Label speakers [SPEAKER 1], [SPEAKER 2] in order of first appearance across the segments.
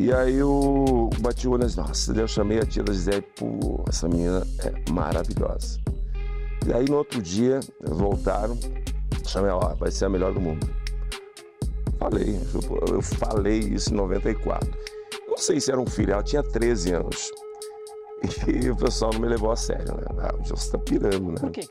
[SPEAKER 1] E aí eu bati o olho nas nossa, eu chamei a tia da Gisele, pô, essa menina é maravilhosa. E aí no outro dia voltaram, chamei ó vai ser a melhor do mundo. Falei, eu falei isso em 94. Não sei se era um filho, ela tinha 13 anos. E o pessoal não me levou a sério, né? Ah, o Jô está pirando, né? Por
[SPEAKER 2] quê?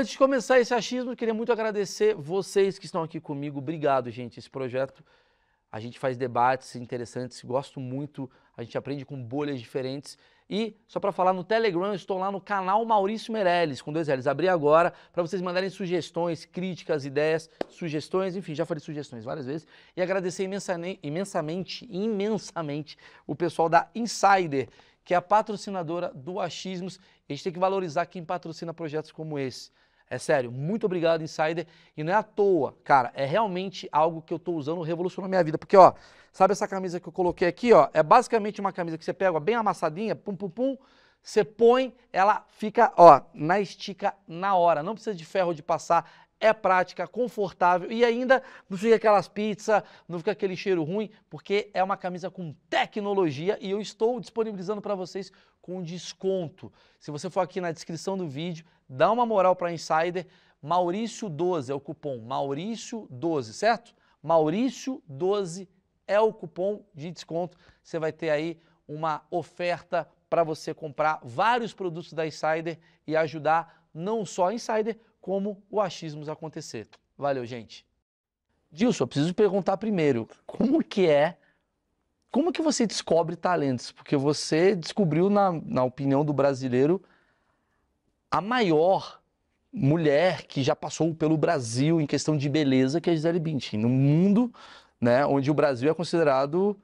[SPEAKER 3] Antes de começar esse achismo, queria muito agradecer vocês que estão aqui comigo. Obrigado, gente. Esse projeto, a gente faz debates interessantes, gosto muito, a gente aprende com bolhas diferentes. E, só para falar, no Telegram, estou lá no canal Maurício Meirelles, com dois L's. Abri agora para vocês mandarem sugestões, críticas, ideias, sugestões, enfim, já falei sugestões várias vezes. E agradecer imensamente, imensamente, imensamente o pessoal da Insider, que é a patrocinadora do Achismos. A gente tem que valorizar quem patrocina projetos como esse. É sério, muito obrigado, Insider. E não é à toa, cara, é realmente algo que eu tô usando, revolucionou minha vida. Porque, ó, sabe essa camisa que eu coloquei aqui, ó? É basicamente uma camisa que você pega ó, bem amassadinha, pum, pum, pum, você põe, ela fica, ó, na estica na hora. Não precisa de ferro de passar, é prática, confortável e ainda não fica aquelas pizzas, não fica aquele cheiro ruim, porque é uma camisa com tecnologia e eu estou disponibilizando para vocês com desconto. Se você for aqui na descrição do vídeo, dá uma moral para Insider. Maurício12 é o cupom, Maurício12, certo? Maurício12 é o cupom de desconto. Você vai ter aí uma oferta para você comprar vários produtos da Insider e ajudar não só a Insider, como o achismos acontecer. Valeu, gente. Dilson, eu preciso perguntar primeiro, como que é, como que você descobre talentos? Porque você descobriu, na, na opinião do brasileiro, a maior mulher que já passou pelo Brasil em questão de beleza, que é a Gisele Bündchen, no mundo, né, onde o Brasil é considerado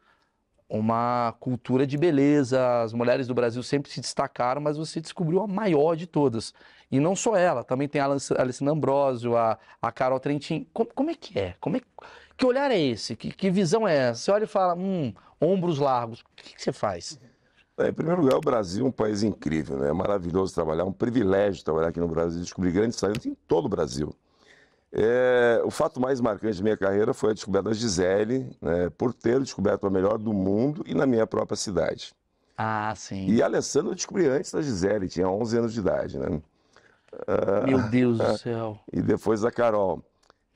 [SPEAKER 3] uma cultura de beleza, as mulheres do Brasil sempre se destacaram, mas você descobriu a maior de todas. E não só ela, também tem a Alessandra Ambrosio, a, a Carol Trentin. Como, como é que é? Como é que olhar é esse? Que, que visão é essa? Você olha e fala, hum, ombros largos. O que, que você faz?
[SPEAKER 1] É, em primeiro lugar, o Brasil é um país incrível, né? é maravilhoso trabalhar, é um privilégio trabalhar aqui no Brasil, descobrir grandes talentos em todo o Brasil. É, o fato mais marcante da minha carreira foi a descoberta da Gisele, né, por ter descoberto a melhor do mundo e na minha própria cidade. Ah, sim. E a Alessandra eu descobri antes da Gisele, tinha 11 anos de idade, né? Ah, Meu ah, Deus ah, do céu. E depois da Carol.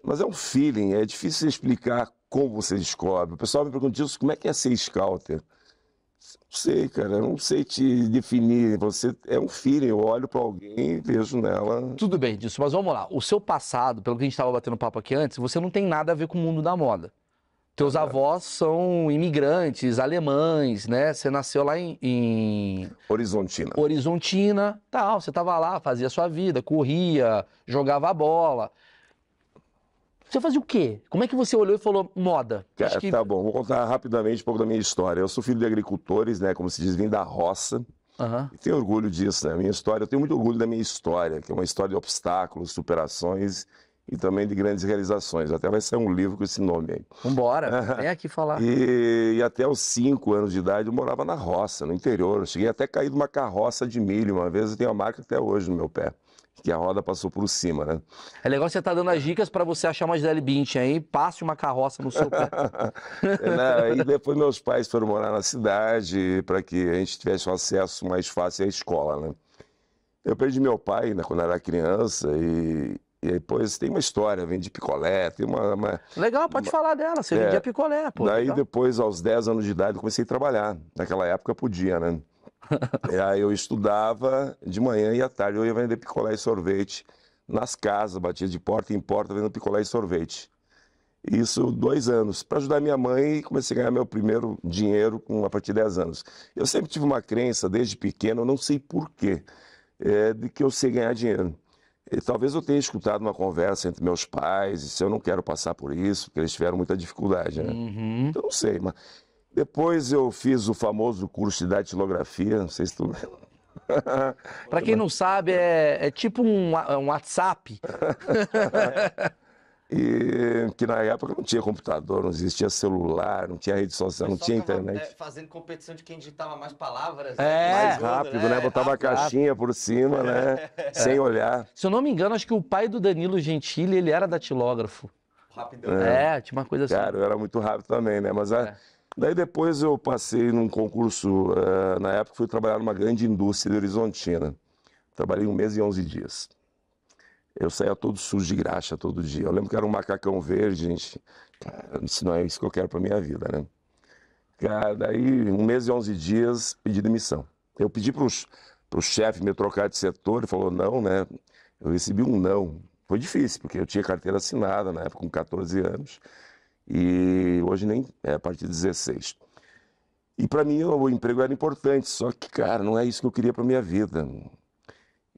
[SPEAKER 1] Mas é um feeling, é difícil explicar como você descobre. O pessoal me pergunta isso, como é que é ser scouter? Não sei, cara, eu não sei te definir. Você é um filho, eu olho para alguém e vejo nela. Tudo
[SPEAKER 3] bem disso, mas vamos lá. O seu passado, pelo que a gente estava batendo papo aqui antes, você não tem nada a ver com o mundo da moda. Teus é. avós são imigrantes, alemães, né? Você nasceu lá em, em... Horizontina. Horizontina, tal. Você estava lá, fazia sua vida, corria, jogava bola. Você fazia o quê? Como é que você olhou e falou moda? Cara, que... Tá
[SPEAKER 1] bom, vou contar rapidamente um pouco da minha história. Eu sou filho de agricultores, né? Como se diz, vim da roça. Uhum. E tenho orgulho disso, né? Minha história, eu tenho muito orgulho da minha história, que é uma história de obstáculos, superações e também de grandes realizações. Até vai ser um livro com esse nome aí.
[SPEAKER 3] Vambora, vem aqui falar.
[SPEAKER 1] e, e, até os cinco anos de idade eu morava na roça, no interior. Eu cheguei até a cair de uma carroça de milho. Uma vez eu tenho a marca até hoje no meu pé que a roda passou por cima, né?
[SPEAKER 3] É legal você estar tá dando as dicas para você achar uma Gisele Bint aí, passe uma carroça no seu
[SPEAKER 1] pé. é, e né? depois meus pais foram morar na cidade para que a gente tivesse um acesso mais fácil à escola, né? Eu perdi meu pai né, quando era criança e, e depois tem uma história, vende picolé, tem uma... uma
[SPEAKER 3] legal, pode uma, falar dela, você é, vendia picolé, pô. Daí legal.
[SPEAKER 1] depois, aos 10 anos de idade, eu comecei a trabalhar. Naquela época podia, né? aí eu estudava de manhã e à tarde. Eu ia vender picolé e sorvete nas casas, batia de porta em porta vendendo picolé e sorvete. Isso dois anos. Para ajudar minha mãe, comecei a ganhar meu primeiro dinheiro com, a partir de 10 anos. Eu sempre tive uma crença, desde pequeno, eu não sei porquê, é, de que eu sei ganhar dinheiro. E, talvez eu tenha escutado uma conversa entre meus pais, e se eu não quero passar por isso, porque eles tiveram muita dificuldade, né? Uhum. Então, não sei, mas depois eu fiz o famoso curso de datilografia, não sei se tu lembra.
[SPEAKER 3] Para quem não sabe, é, é tipo um, um
[SPEAKER 1] WhatsApp. e que na época não tinha computador, não existia celular, não tinha rede social, não tinha internet. Tava,
[SPEAKER 2] é, fazendo competição de quem digitava mais palavras.
[SPEAKER 1] Né? É, mais rápido, né? né? Botava rápido. a caixinha por cima, né? É. Sem olhar. Se eu não me
[SPEAKER 3] engano, acho que o pai do Danilo Gentili, ele era datilógrafo. né? É,
[SPEAKER 1] né? tinha uma coisa assim. Cara, eu era muito rápido também, né? Mas a é. Daí depois eu passei num concurso, eh, na época fui trabalhar numa grande indústria de Horizontina. Trabalhei um mês e 11 dias. Eu saía todo sujo de graxa todo dia. Eu lembro que era um macacão verde, gente. Cara, se não é isso que eu quero para minha vida, né? Cara, daí um mês e 11 dias pedi demissão. Eu pedi para o chefe me trocar de setor, ele falou não, né? Eu recebi um não. Foi difícil, porque eu tinha carteira assinada na época, com 14 anos. E hoje nem é a partir de 16. E para mim o emprego era importante, só que, cara, não é isso que eu queria para minha vida.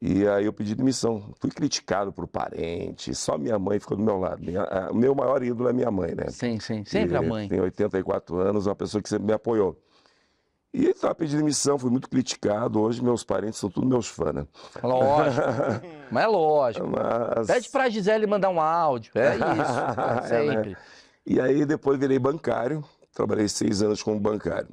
[SPEAKER 1] E aí eu pedi demissão. Fui criticado por parentes, só minha mãe ficou do meu lado. O meu maior ídolo é minha mãe, né? Sim, sim, sempre e, a mãe. Tem 84 anos, uma pessoa que sempre me apoiou. E estava pedindo demissão, fui muito criticado. Hoje meus parentes são todos meus fãs, né?
[SPEAKER 3] Lógico. mas é lógico.
[SPEAKER 1] Mas... Pede
[SPEAKER 3] a Gisele mandar um áudio. É isso. É, né? sempre.
[SPEAKER 1] né? E aí depois virei bancário, trabalhei seis anos como bancário.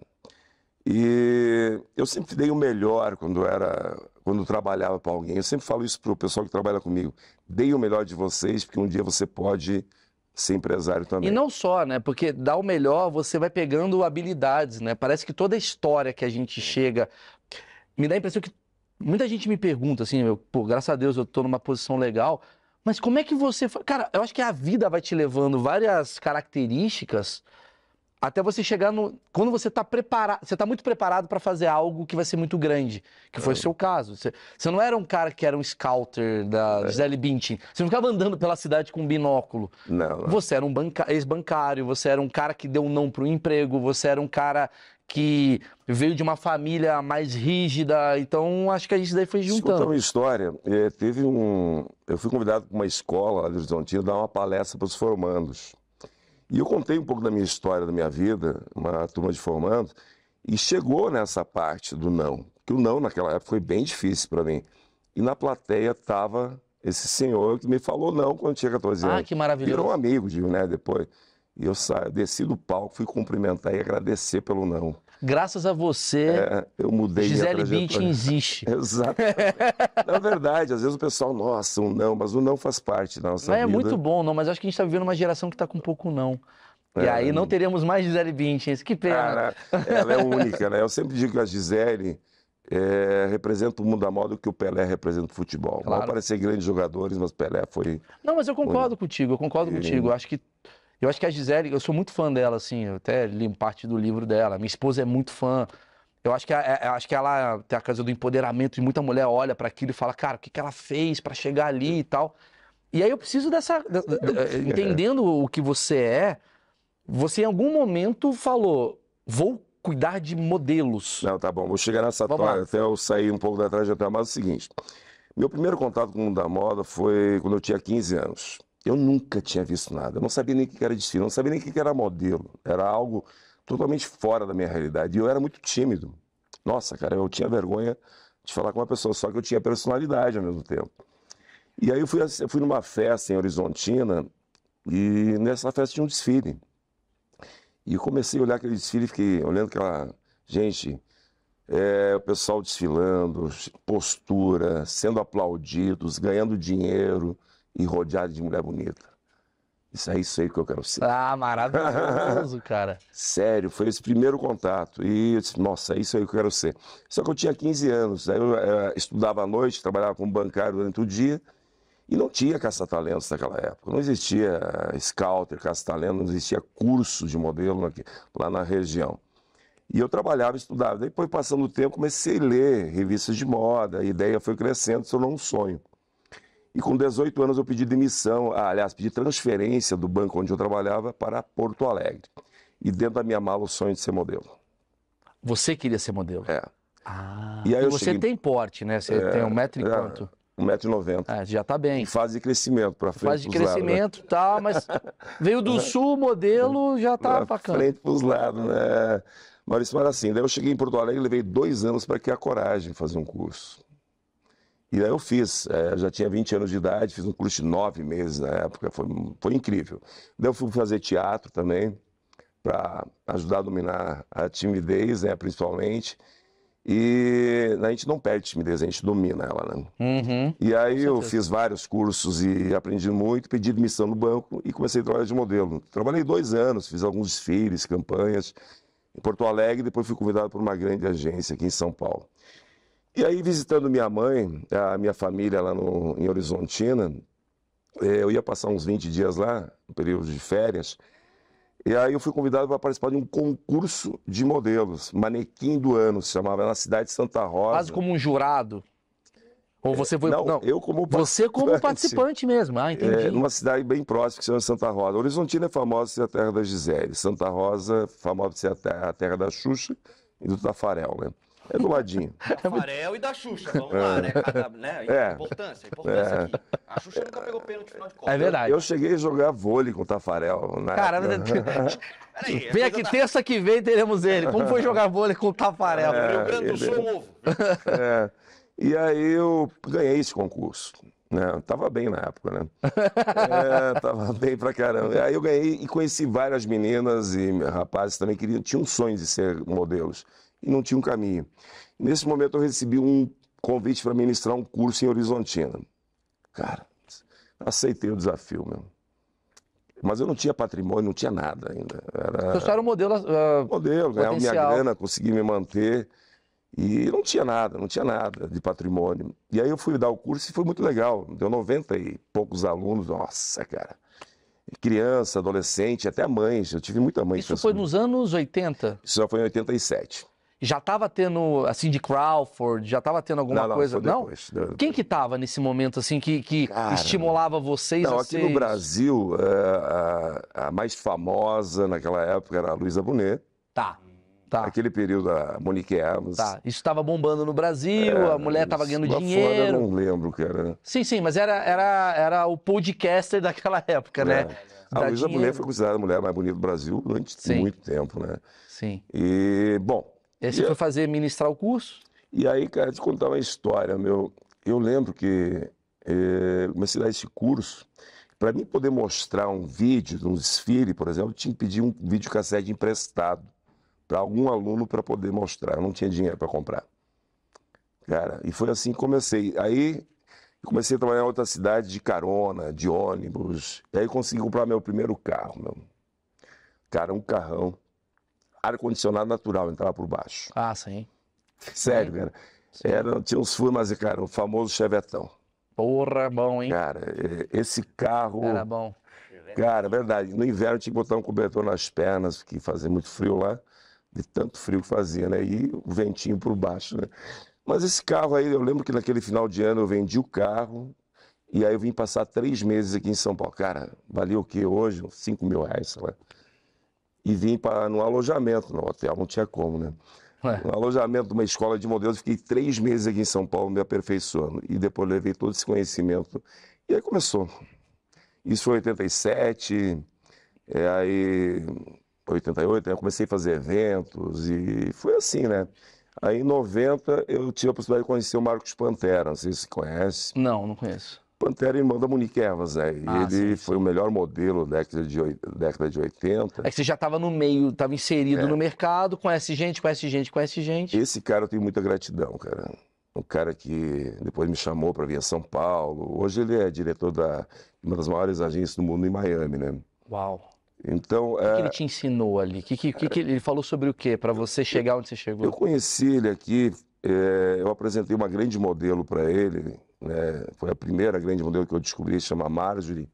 [SPEAKER 1] E eu sempre dei o melhor quando era, quando trabalhava para alguém. Eu sempre falo isso para o pessoal que trabalha comigo. Dei o melhor de vocês, porque um dia você pode ser empresário também. E não só, né?
[SPEAKER 3] Porque dar o melhor, você vai pegando habilidades, né? Parece que toda história que a gente é. chega, me dá a impressão que muita gente me pergunta assim, meu, pô, graças a Deus eu estou numa posição legal, mas como é que você. Cara, eu acho que a vida vai te levando várias características até você chegar no. Quando você está preparado. Você está muito preparado para fazer algo que vai ser muito grande, que foi o é. seu caso. Você, você, não era um cara que era um scouter da é. Gisele Bündchen. Você não ficava andando pela cidade com um binóculo. Não. não. Você era um banca... ex-bancário, você era um cara que deu um não para o emprego, você era um cara que veio de uma família mais rígida. Então, acho que a gente daí foi juntando. Escuta uma
[SPEAKER 1] história. É, teve um... Eu fui convidado para uma escola de Horizontina dar uma palestra para os formandos. E eu contei um pouco da minha história, da minha vida, uma turma de formandos, e chegou nessa parte do não. Que o não, naquela época, foi bem difícil para mim. E na plateia estava esse senhor que me falou não quando tinha 14 ah, anos. Ah, que maravilhoso. Virou um amigo, de, né, depois. E eu saio, desci do palco, fui cumprimentar e agradecer pelo não.
[SPEAKER 3] Graças a você,
[SPEAKER 1] é, eu mudei Gisele Bündchen existe. Exato. Na verdade, às vezes o pessoal, nossa, um não, mas o não faz parte da nossa não, é vida. É muito
[SPEAKER 3] bom, não, mas acho que a gente está vivendo uma geração que está com pouco não. E é, aí não teremos mais Gisele Bündchen, que pena. Cara, ela é única,
[SPEAKER 1] né? Eu sempre digo que a Gisele é, representa o mundo da moda o que o Pelé representa o futebol. Claro. Vão parecer grandes jogadores, mas Pelé foi... Não, mas eu concordo
[SPEAKER 3] foi... contigo, eu concordo e... contigo. acho que eu acho que a Gisele, eu sou muito fã dela, assim, eu até li parte do livro dela. Minha esposa é muito fã. Eu acho que, eu acho que ela tem a casa do empoderamento e muita mulher olha para aquilo e fala, cara, o que, que ela fez para chegar ali e tal. E aí eu preciso dessa. É. Entendendo o que você é,
[SPEAKER 1] você em algum momento falou, vou cuidar de modelos. Não, tá bom, vou chegar nessa toalha, até eu sair um pouco da trajetória, mas é o seguinte. Meu primeiro contato com o mundo da moda foi quando eu tinha 15 anos. Eu nunca tinha visto nada. Eu não sabia nem o que era desfile, não sabia nem o que era modelo. Era algo totalmente fora da minha realidade. E eu era muito tímido. Nossa, cara, eu tinha vergonha de falar com uma pessoa, só que eu tinha personalidade ao mesmo tempo. E aí eu fui, eu fui numa festa em Horizontina e nessa festa tinha um desfile. E eu comecei a olhar aquele desfile, e fiquei olhando aquela. Gente, é, o pessoal desfilando, postura, sendo aplaudidos, ganhando dinheiro e rodeado de mulher bonita. Isso é isso aí que eu quero ser.
[SPEAKER 3] Ah, maravilhoso, cara.
[SPEAKER 1] Sério, foi esse primeiro contato. E eu disse, nossa, isso aí que eu quero ser. Só que eu tinha 15 anos, aí eu, eu estudava à noite, trabalhava como bancário durante o dia, e não tinha caça-talentos naquela época. Não existia scouter, caça-talentos, não existia curso de modelo aqui, lá na região. E eu trabalhava, estudava. Depois, passando o tempo, comecei a ler revistas de moda, a ideia foi crescendo, se tornou um sonho. E com 18 anos eu pedi demissão, ah, aliás, pedi transferência do banco onde eu trabalhava para Porto Alegre. E dentro da minha mala o sonho de ser modelo. Você queria ser modelo? É.
[SPEAKER 3] Ah, e, aí você cheguei... tem
[SPEAKER 1] porte, né? Você é, tem um é, metro e é, quanto? e noventa. É, já tá bem. Em fase de crescimento para frente. Fase de crescimento, lados, né? tá, mas veio do sul, modelo, já tá pra bacana. Frente para os lados, né? Maurício, mas assim, daí eu cheguei em Porto Alegre, e levei dois anos para criar coragem fazer um curso. E aí eu fiz, é, já tinha 20 anos de idade, fiz um curso de nove meses na época, foi, foi incrível. Daí eu fui fazer teatro também, para ajudar a dominar a timidez, né, principalmente. E a gente não perde timidez, a gente domina ela, né? Uhum. E aí eu fiz vários cursos e aprendi muito, pedi admissão no banco e comecei a trabalhar de modelo. Trabalhei dois anos, fiz alguns desfiles, campanhas em Porto Alegre, depois fui convidado por uma grande agência aqui em São Paulo. E aí, visitando minha mãe, a minha família lá no, em Horizontina, eh, eu ia passar uns 20 dias lá, um período de férias, e aí eu fui convidado para participar de um concurso de modelos, manequim do ano, se chamava, na cidade de Santa Rosa. Quase
[SPEAKER 3] como um jurado? Ou você foi... Não, não. eu como Você como participante
[SPEAKER 1] mesmo, ah, é, entendi. É, numa cidade bem próxima que se chama Santa Rosa. Horizontina é famosa por ser a terra da Gisele, Santa Rosa famosa por ser a terra da Xuxa e do Tafarel, né? É do ladinho. É
[SPEAKER 2] Farel e da Xuxa, vamos é. lá, né? Cada, né? É. Importância, importância é. aqui. A Xuxa nunca pegou
[SPEAKER 1] pênalti no final de contas. É verdade. Eu, eu, cheguei a jogar vôlei com o Tafarel. Na... Cara, peraí. Vem aqui, da... Tá- terça que vem teremos ele. Como foi
[SPEAKER 3] jogar vôlei com o Tafarel? É, Rio Grande do Sul,
[SPEAKER 1] ovo. É. E aí eu ganhei esse concurso. Não, né? tava bem na época, né? é, tava bem pra caramba. Aí eu ganhei e conheci várias meninas e rapazes também que tinham um sonho de ser modelos e não tinha um caminho. Nesse momento eu recebi um convite para ministrar um curso em Horizontina. Cara, aceitei o desafio, meu. Mas eu não tinha patrimônio, não tinha nada ainda. Era... Você só
[SPEAKER 3] era um modelo. Uh, modelo, ganhava minha grana,
[SPEAKER 1] consegui me manter. E não tinha nada, não tinha nada de patrimônio. E aí eu fui dar o curso e foi muito legal. Deu 90 e poucos alunos. Nossa, cara. Criança, adolescente, até mães. Eu tive muita mãe. Isso foi nos
[SPEAKER 3] anos 80?
[SPEAKER 1] Isso já foi em 87.
[SPEAKER 3] Já estava tendo, assim, de Crawford, já estava tendo alguma não, não, coisa? não? Quem que estava nesse momento, assim, que, que Cara, estimulava vocês não, a aqui ser... no
[SPEAKER 1] Brasil, a, é, a, a, mais famosa naquela época era a Luísa Bonet. Tá. Tá. Aquele período, a Monique Evans. Tá.
[SPEAKER 3] Isso estava bombando no Brasil, é, a mulher estava ganhando dinheiro. Fora, eu
[SPEAKER 1] não lembro, era
[SPEAKER 3] Sim, sim, mas era, era, era o podcaster daquela época, né? é. né? A Luísa Bonet foi
[SPEAKER 1] considerada a mulher mais bonita do Brasil durante sim. muito tempo, né? Sim. E, bom, e você e foi eu...
[SPEAKER 3] fazer, ministrar o curso?
[SPEAKER 1] E aí, cara, te contar uma história, meu. Eu lembro que é, comecei a dar esse curso. Para mim poder mostrar um vídeo de um desfile, por exemplo, eu tinha que pedir um vídeo cassete emprestado para algum aluno para poder mostrar. Eu não tinha dinheiro para comprar. Cara, e foi assim que comecei. Aí comecei a trabalhar em outra cidade de carona, de ônibus. E aí consegui comprar meu primeiro carro, meu. Cara, um carrão ar-condicionado natural, entrava por baixo. Ah, sim. Sério, sim. cara. Era, tinha uns furos, mas, cara, o famoso chevetão. Porra, bom, hein? Cara, esse carro. Era bom. Cara, verdade. No inverno tinha que botar um cobertor nas pernas, porque fazia muito frio lá, de tanto frio que fazia, né? E o ventinho por baixo, né? Mas esse carro aí, eu lembro que naquele final de ano eu vendi o carro e aí eu vim passar três meses aqui em São Paulo. Cara, valeu o quê hoje? Cinco mil reais, sei lá e vim para no alojamento, no hotel não tinha como, né? É. No alojamento de uma escola de modelos, fiquei três meses aqui em São Paulo me aperfeiçoando e depois levei todo esse conhecimento e aí começou. Isso foi 87, é, aí 88, aí eu comecei a fazer eventos e foi assim, né? Aí em 90 eu tive a possibilidade de conhecer o Marcos Pantera, não sei se você conhece. Não, não conheço. Pantera irmão da Monique Evans, né? ah, ele sim, sim. foi o melhor modelo da década de, década de 80. É que você já
[SPEAKER 3] estava no meio, estava inserido é. no mercado, conhece gente, conhece gente, conhece gente.
[SPEAKER 1] Esse cara eu tenho muita gratidão, cara. Um cara que depois me chamou para vir a São Paulo. Hoje ele é diretor da uma das maiores agências do mundo em Miami, né? Uau. Então, o que, é... que ele te
[SPEAKER 3] ensinou ali? Que, que, que, que ele falou sobre o que para você chegar onde você chegou? Eu
[SPEAKER 1] conheci ele aqui, é... eu apresentei uma grande modelo para ele, né, foi a primeira grande modelo que eu descobri, chama Marjorie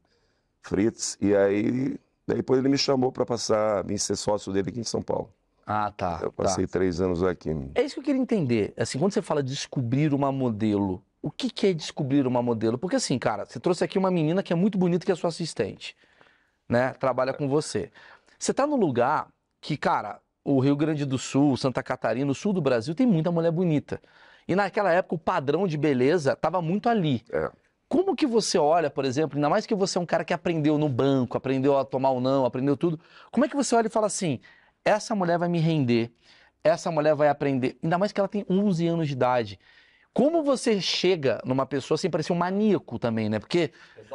[SPEAKER 1] Fritz. E aí, depois ele me chamou para passar, vim ser sócio dele aqui em São Paulo. Ah, tá. Eu tá. passei tá. três anos aqui.
[SPEAKER 3] É isso que eu queria entender. Assim, quando você fala descobrir uma modelo, o que, que é descobrir uma modelo? Porque assim, cara, você trouxe aqui uma menina que é muito bonita, que é sua assistente, né? Trabalha com você. Você tá num lugar que, cara, o Rio Grande do Sul, Santa Catarina, o sul do Brasil tem muita mulher bonita. E naquela época o padrão de beleza estava muito ali. É. Como que você olha, por exemplo, ainda mais que você é um cara que aprendeu no banco, aprendeu a tomar o não, aprendeu tudo, como é que você olha e fala assim, essa mulher vai me render, essa mulher vai aprender, ainda mais que ela tem 11 anos de idade. Como você chega numa pessoa sem assim, parecer um maníaco também, né? Porque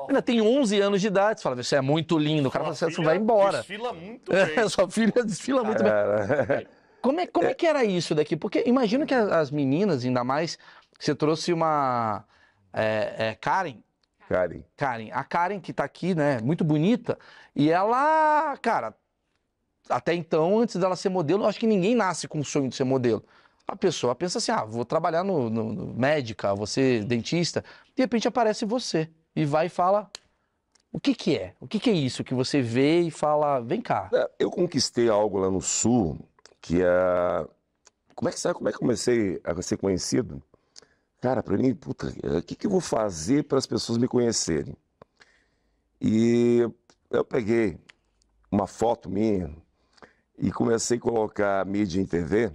[SPEAKER 3] ainda tem 11 anos de idade, você fala, você é muito lindo, o cara fala, você vai embora. desfila muito é, bem. sua
[SPEAKER 1] filha desfila muito Caramba. bem.
[SPEAKER 3] Como é, como é, é que era isso daqui? Porque imagino que as meninas, ainda mais, você trouxe uma é, é, Karen. Karen. Karen. A Karen que tá aqui, né? Muito bonita. E ela, cara, até então, antes dela ser modelo, eu acho que ninguém nasce com o sonho de ser modelo. A pessoa pensa assim: ah, vou trabalhar no, no, no médica, você dentista. De repente aparece você e vai e fala: o que, que é? O que, que é isso que você vê e fala: vem cá?
[SPEAKER 1] É, eu conquistei algo lá no Sul que a. É, como é que sabe como é que comecei a ser conhecido? Cara, para mim, puta, é, o que, que eu vou fazer para as pessoas me conhecerem? E eu peguei uma foto minha e comecei a colocar mídia em TV,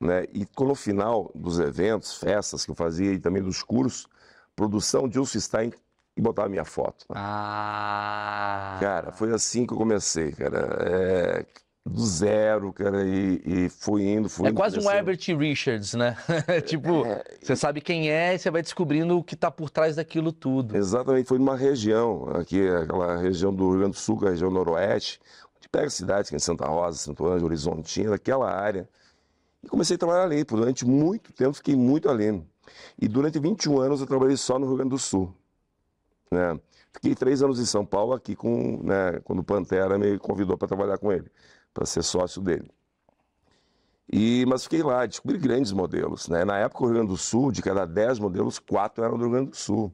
[SPEAKER 1] né? E no final dos eventos, festas que eu fazia e também dos cursos, produção de Ulf Stein e botar a minha foto. Né? Ah. Cara, foi assim que eu comecei, cara. É, do zero, cara, e, e fui indo, fui É indo, quase um Herbert
[SPEAKER 3] Richards, né? tipo, é, você sabe quem é e você vai descobrindo o que está por trás daquilo tudo.
[SPEAKER 1] Exatamente, foi numa região, aqui, aquela região do Rio Grande do Sul, é a região noroeste, onde pega cidades, que é Santa Rosa, Santo Ângelo, Horizontina, aquela área. E comecei a trabalhar ali, durante muito tempo fiquei muito ali. E durante 21 anos eu trabalhei só no Rio Grande do Sul. Né? Fiquei três anos em São Paulo, aqui com, né, quando o Pantera me convidou para trabalhar com ele para ser sócio dele. E, mas fiquei lá, descobri grandes modelos. Né? Na época, o Rio Grande do Sul, de cada 10 modelos, 4 eram do Rio Grande do Sul.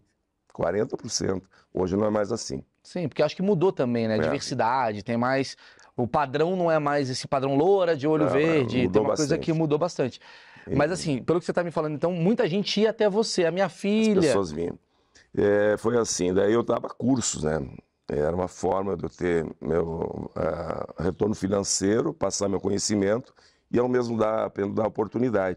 [SPEAKER 1] 40%. Hoje não é mais assim.
[SPEAKER 3] Sim, porque acho que mudou também, né? É. Diversidade, tem mais. O padrão não é mais esse padrão loura, de olho ah, verde. Tem uma bastante. coisa que mudou bastante. E... Mas assim, pelo que você está me falando, então, muita gente ia até você, a minha filha. As pessoas
[SPEAKER 1] vinham. É, foi assim, daí eu dava cursos, né? Era uma forma de eu ter meu uh, retorno financeiro, passar meu conhecimento e ao mesmo dar, dar oportunidade.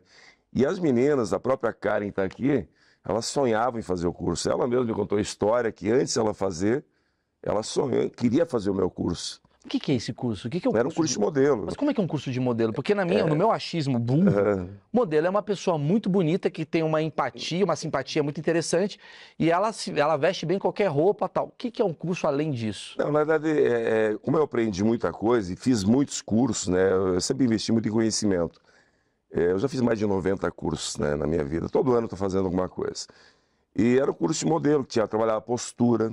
[SPEAKER 1] E as meninas, a própria Karen está aqui, elas sonhavam em fazer o curso. Ela mesma me contou a história que antes ela fazer, ela sonhou, queria fazer o meu curso. O que, que é esse curso? O que, que é um Era um curso de... de modelo. Mas né?
[SPEAKER 3] como é que é um curso de modelo? Porque na minha, é... no
[SPEAKER 1] meu achismo burro, uhum.
[SPEAKER 3] modelo é uma pessoa muito bonita que tem uma empatia, uma simpatia muito interessante e ela, ela veste bem qualquer roupa tal. O que, que é um curso além disso?
[SPEAKER 1] Não, na verdade, é, é... como eu aprendi muita coisa e fiz muitos cursos, né? Eu sempre investi muito em conhecimento. É, eu já fiz mais de 90 cursos né, na minha vida. Todo ano estou fazendo alguma coisa. E era o curso de modelo que tinha trabalhar a postura,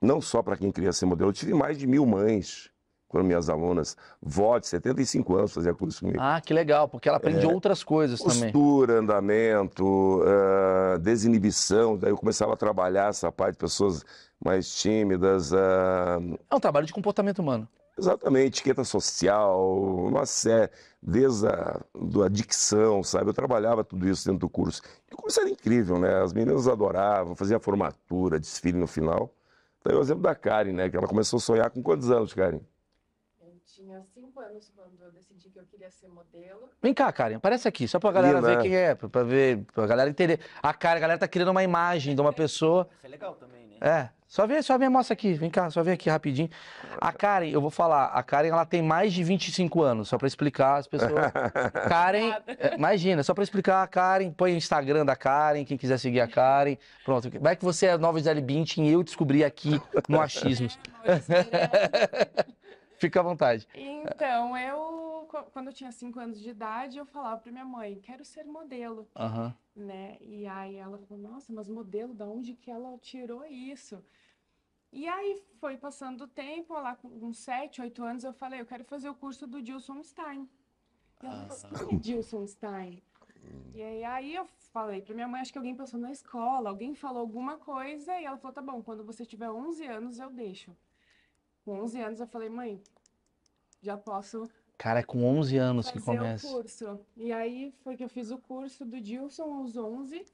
[SPEAKER 1] não só para quem queria ser modelo. Eu tive mais de mil mães quando minhas alunas, vó de 75 anos, fazia curso comigo.
[SPEAKER 3] Ah, que legal, porque ela aprende é, outras coisas postura, também.
[SPEAKER 1] Postura, andamento, uh, desinibição. Daí eu começava a trabalhar essa parte de pessoas mais tímidas. Uh... É um
[SPEAKER 3] trabalho de comportamento humano.
[SPEAKER 1] Exatamente, etiqueta social, uma série, desde a do, adicção, sabe? Eu trabalhava tudo isso dentro do curso. E o curso era incrível, né? As meninas adoravam, fazia formatura, desfile no final. Então, é o exemplo da Karen, né? Que ela começou a sonhar com quantos anos, Karen? Eu tinha cinco anos quando eu decidi que eu queria ser modelo.
[SPEAKER 3] Vem cá, Karen, aparece aqui, só pra galera Lina. ver quem é, pra ver, pra galera entender. A Karen, a galera tá criando uma imagem de uma é. pessoa. Isso é legal também, né? É. Só vem, só vem, mostra aqui. Vem cá, só vem aqui rapidinho. A Karen, eu vou falar, a Karen, ela tem mais de 25 anos, só para explicar as pessoas.
[SPEAKER 1] Karen,
[SPEAKER 3] é, imagina, só para explicar a Karen, põe o Instagram da Karen, quem quiser seguir a Karen. Pronto. Vai que você é nova Gisele Bündchen e eu descobri aqui no Achismos. É, Fica à vontade.
[SPEAKER 1] Então, eu, quando eu tinha 5 anos de idade, eu falava para minha mãe, quero ser modelo. Uhum. Né? E aí ela falou, nossa, mas modelo, da onde que ela tirou isso? E aí foi passando o tempo, lá com uns 7, 8 anos, eu falei, eu quero fazer o curso do Dilson Stein. E ela falou, quem ah, é Dilson Stein? E aí, aí eu falei para minha mãe, acho que alguém passou na escola, alguém falou alguma coisa, e ela falou, tá bom, quando você tiver 11 anos eu deixo com 11 anos eu falei, mãe, já posso.
[SPEAKER 3] Cara, é com 11 anos que começa.
[SPEAKER 1] o curso. E aí foi que eu fiz o curso do Dilson aos 11,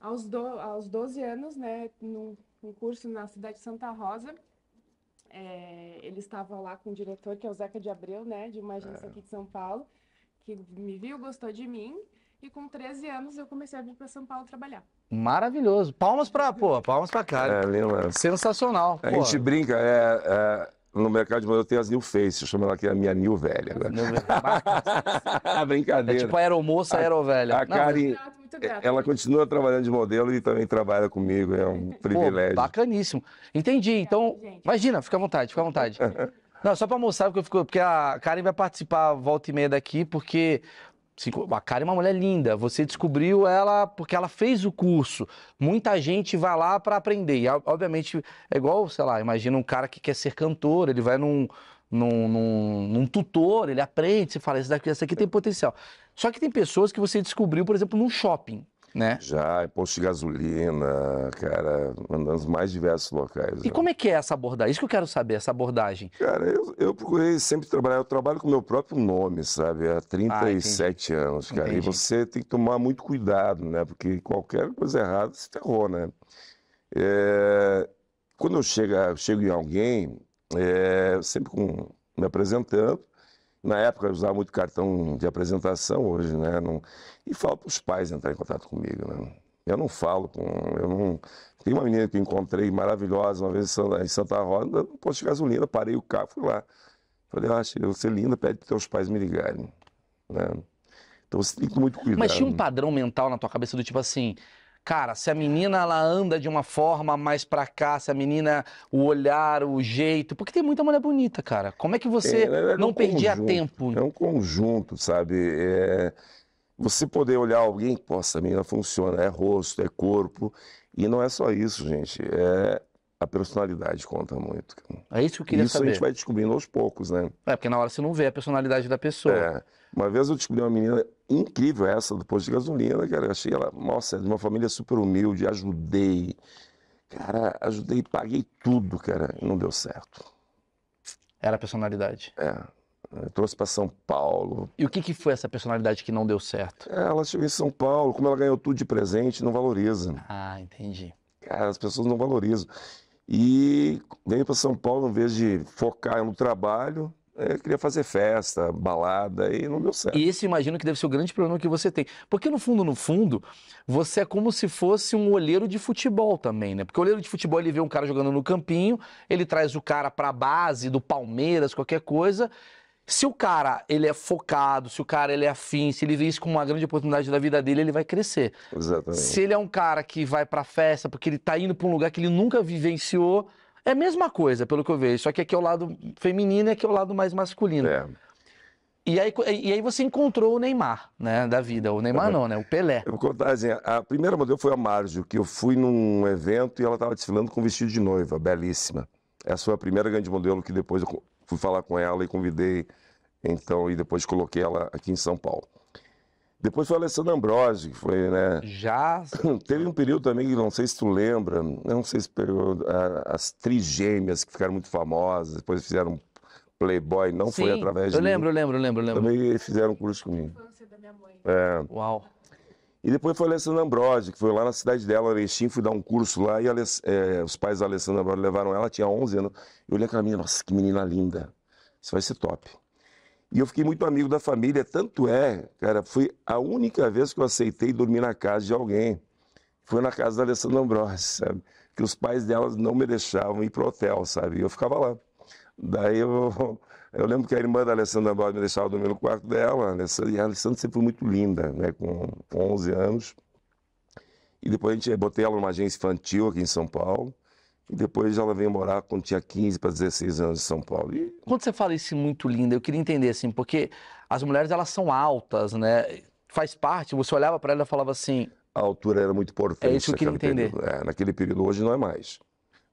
[SPEAKER 1] aos, do, aos 12 anos, né? Num, um curso na cidade de Santa Rosa. É, ele estava lá com o diretor, que é o Zeca de Abreu, né? De uma agência é. aqui de São Paulo, que me viu, gostou de mim e com 13 anos eu comecei a vir para São Paulo trabalhar. Maravilhoso. Palmas para pô, palmas para cara. É, Sensacional. A pô. gente brinca, é, é no mercado de modelo tem as new face, eu chamo ela aqui a minha new velha. Né? a ah, brincadeira. É tipo
[SPEAKER 3] aeromoça, aerovelha. A, a Karen,
[SPEAKER 1] ela continua trabalhando de modelo e também trabalha comigo, é um privilégio. Pô,
[SPEAKER 3] bacaníssimo. Entendi, então, imagina, fica à vontade, fica à vontade. Não, só para mostrar, porque, eu fico, porque a Karen vai participar volta e meia daqui, porque a cara é uma mulher linda. Você descobriu ela porque ela fez o curso. Muita gente vai lá para aprender. E, obviamente, é igual, sei lá, imagina um cara que quer ser cantor, ele vai num, num, num, num tutor, ele aprende, você fala, esse daqui, esse aqui tem é. potencial. Só que tem pessoas que você descobriu, por exemplo, num shopping
[SPEAKER 1] né? Já, posto de gasolina, cara, andando nos mais diversos locais. E já.
[SPEAKER 3] como é que é essa abordagem? Isso que eu quero saber, essa abordagem.
[SPEAKER 1] Cara, eu, eu procurei sempre trabalhar, eu trabalho com o meu próprio nome, sabe? Há 37 ah, anos, cara. Entendi. E você tem que tomar muito cuidado, né? Porque qualquer coisa errada se ferrou, né? É... Quando eu chego, eu chego em alguém, é... sempre com... me apresentando, na época eu usava muito cartão de apresentação, hoje, né? Não... E falo para os pais entrar em contato comigo, né? Eu não falo com. Eu não... Tem uma menina que eu encontrei maravilhosa uma vez em Santa Rosa, no posto de gasolina, parei o carro, fui lá. Falei, ah, eu ser é linda, pede para teus pais me ligarem. Né? Então você tem que ter muito cuidado. Mas tinha um
[SPEAKER 3] padrão mental na tua cabeça do tipo assim, cara, se a menina ela anda de uma forma mais pra cá, se a menina, o olhar, o jeito, porque tem muita mulher bonita, cara. Como é que você é, é, é não um perdia conjunto, tempo?
[SPEAKER 1] É um conjunto, sabe? É... Você poder olhar alguém, nossa, a menina funciona, é rosto, é corpo, e não é só isso, gente. É a personalidade conta muito. É isso que eu queria isso saber. Isso a gente vai descobrindo aos poucos, né? É, porque na hora você não vê a personalidade da pessoa. É. Uma vez eu descobri uma menina incrível, essa do posto de gasolina, cara. Eu achei ela, nossa, é de uma família super humilde, ajudei. Cara, ajudei, paguei tudo, cara. e Não deu certo.
[SPEAKER 3] Era a personalidade. É. Eu
[SPEAKER 1] trouxe para São Paulo.
[SPEAKER 3] E o que, que foi essa personalidade que não deu certo?
[SPEAKER 1] É, ela chegou em São Paulo, como ela ganhou tudo de presente, não valoriza. Ah, entendi. Cara, as pessoas não valorizam. E veio para São Paulo, em vez de focar no trabalho, eu é, queria fazer festa, balada, e não deu certo. E esse imagino que deve
[SPEAKER 3] ser o grande problema que você tem.
[SPEAKER 1] Porque no fundo, no
[SPEAKER 3] fundo, você é como se fosse um olheiro de futebol também, né? Porque o olheiro de futebol, ele vê um cara jogando no campinho, ele traz o cara para a base do Palmeiras, qualquer coisa, se o cara, ele é focado, se o cara, ele é afim, se ele vê isso como uma grande oportunidade da vida dele, ele vai crescer.
[SPEAKER 1] Exatamente. Se
[SPEAKER 3] ele é um cara que vai pra festa porque ele tá indo pra um lugar que ele nunca vivenciou, é a mesma coisa, pelo que eu vejo. Só que aqui é o lado feminino e aqui é o lado mais masculino. É. E aí, e aí você encontrou o Neymar,
[SPEAKER 1] né, da vida. O Neymar é. não, né, o Pelé. Eu vou contar, assim, a primeira modelo foi a Márcio, que eu fui num evento e ela estava desfilando com vestido de noiva, belíssima. Essa foi a primeira grande modelo que depois eu fui falar com ela e convidei, então, e depois coloquei ela aqui em São Paulo. Depois foi a Alessandra Ambrose, que foi, né? Já. Teve um período também que não sei se tu lembra, não sei se as trigêmeas que ficaram muito famosas, depois fizeram Playboy, não Sim, foi através eu de. Eu lembro, mim. lembro, lembro, lembro. Também fizeram curso comigo. Foi da minha mãe. É. Uau. E depois foi a Alessandra Ambrose, que foi lá na cidade dela, Erechim, fui dar um curso lá e é, os pais da Alessandra Ambrose levaram ela, tinha 11 anos. Eu olhei aquela menina, nossa, que menina linda, isso vai ser top. E eu fiquei muito amigo da família, tanto é, cara, foi a única vez que eu aceitei dormir na casa de alguém. Foi na casa da Alessandra Ambrose, sabe? Que os pais delas não me deixavam ir pro hotel, sabe? E eu ficava lá. Daí eu, eu lembro que a irmã da Alessandra Baldi me deixava dormir no quarto dela, Alessandra, e a Alessandra sempre foi muito linda, né, com 11 anos. E depois a gente botei ela numa agência infantil aqui em São Paulo. E depois ela veio morar quando tinha 15 para 16 anos em São Paulo. E...
[SPEAKER 3] Quando você fala isso muito linda, eu queria entender assim, porque as mulheres elas são altas, né? Faz parte, você olhava para ela e falava
[SPEAKER 1] assim. A altura era muito importante. É isso que eu queria entender. é, naquele período, hoje não é mais.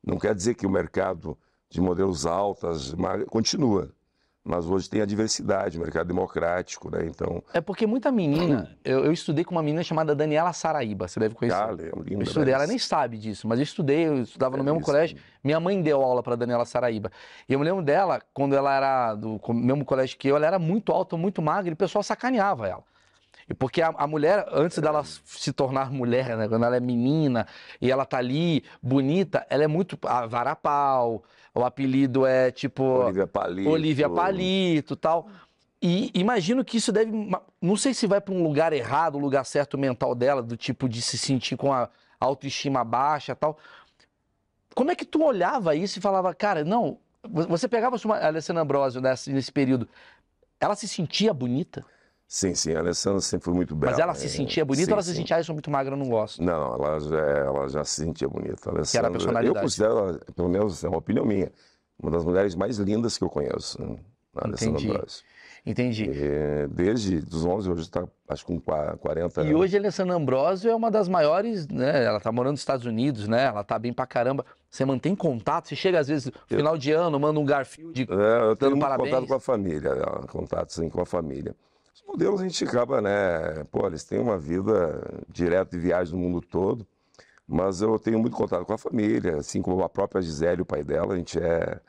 [SPEAKER 1] Não quer dizer que o mercado de modelos altas continua mas hoje tem a diversidade, mercado democrático, né? Então.
[SPEAKER 3] É porque muita menina, eu, eu estudei com uma menina chamada Daniela Saraíba, você deve conhecer. Ah, lembro, linda, eu estudei, ela né? nem sabe disso, mas eu estudei, eu estudava é no mesmo isso. colégio. Minha mãe deu aula para Daniela Saraíba. E eu me lembro dela, quando ela era do mesmo colégio que eu, ela era muito alta, muito magra, e o pessoal sacaneava ela. Porque a, a, mulher, antes dela é. se tornar mulher, né, quando ela é menina e ela tá ali bonita, ela é muito avarapau, ah, pau o apelido é tipo. Olivia Palito. Olivia Palito tal. E imagino que isso deve. Não sei se vai para um lugar errado, o lugar certo mental dela, do tipo de se sentir com a autoestima baixa tal. Como é que tu olhava isso e falava, cara, não. Você pegava a Alessandra Ambrosio nesse, nesse período,
[SPEAKER 1] ela se sentia bonita? Sim, sim, a Alessandra sempre foi muito bela. Mas ela se é, sentia bonita sim, ou ela sim. se sentia,
[SPEAKER 3] ah, eu sou muito magra, eu não gosto?
[SPEAKER 1] Não, ela já, ela já se sentia bonita. que era a personalidade. Eu considero, ela, pelo menos é uma opinião minha, uma das mulheres mais lindas que eu conheço, né, a Alessandra Ambrosio. Entendi. E, desde os 11, hoje está acho com 40 E
[SPEAKER 3] hoje a Alessandra Ambrosio é uma das maiores, né? Ela está morando nos Estados Unidos, né? Ela está bem pra caramba. Você mantém
[SPEAKER 1] contato? Você chega às vezes no final de ano, manda um garfio de. É, eu tenho muito parabéns. contato com a família, contato sim, com a família. Os modelos a gente acaba, né? Pô, eles têm uma vida direto de viagem no mundo todo, mas eu tenho muito contato com a família, assim como a própria Gisele, o pai dela, a gente é.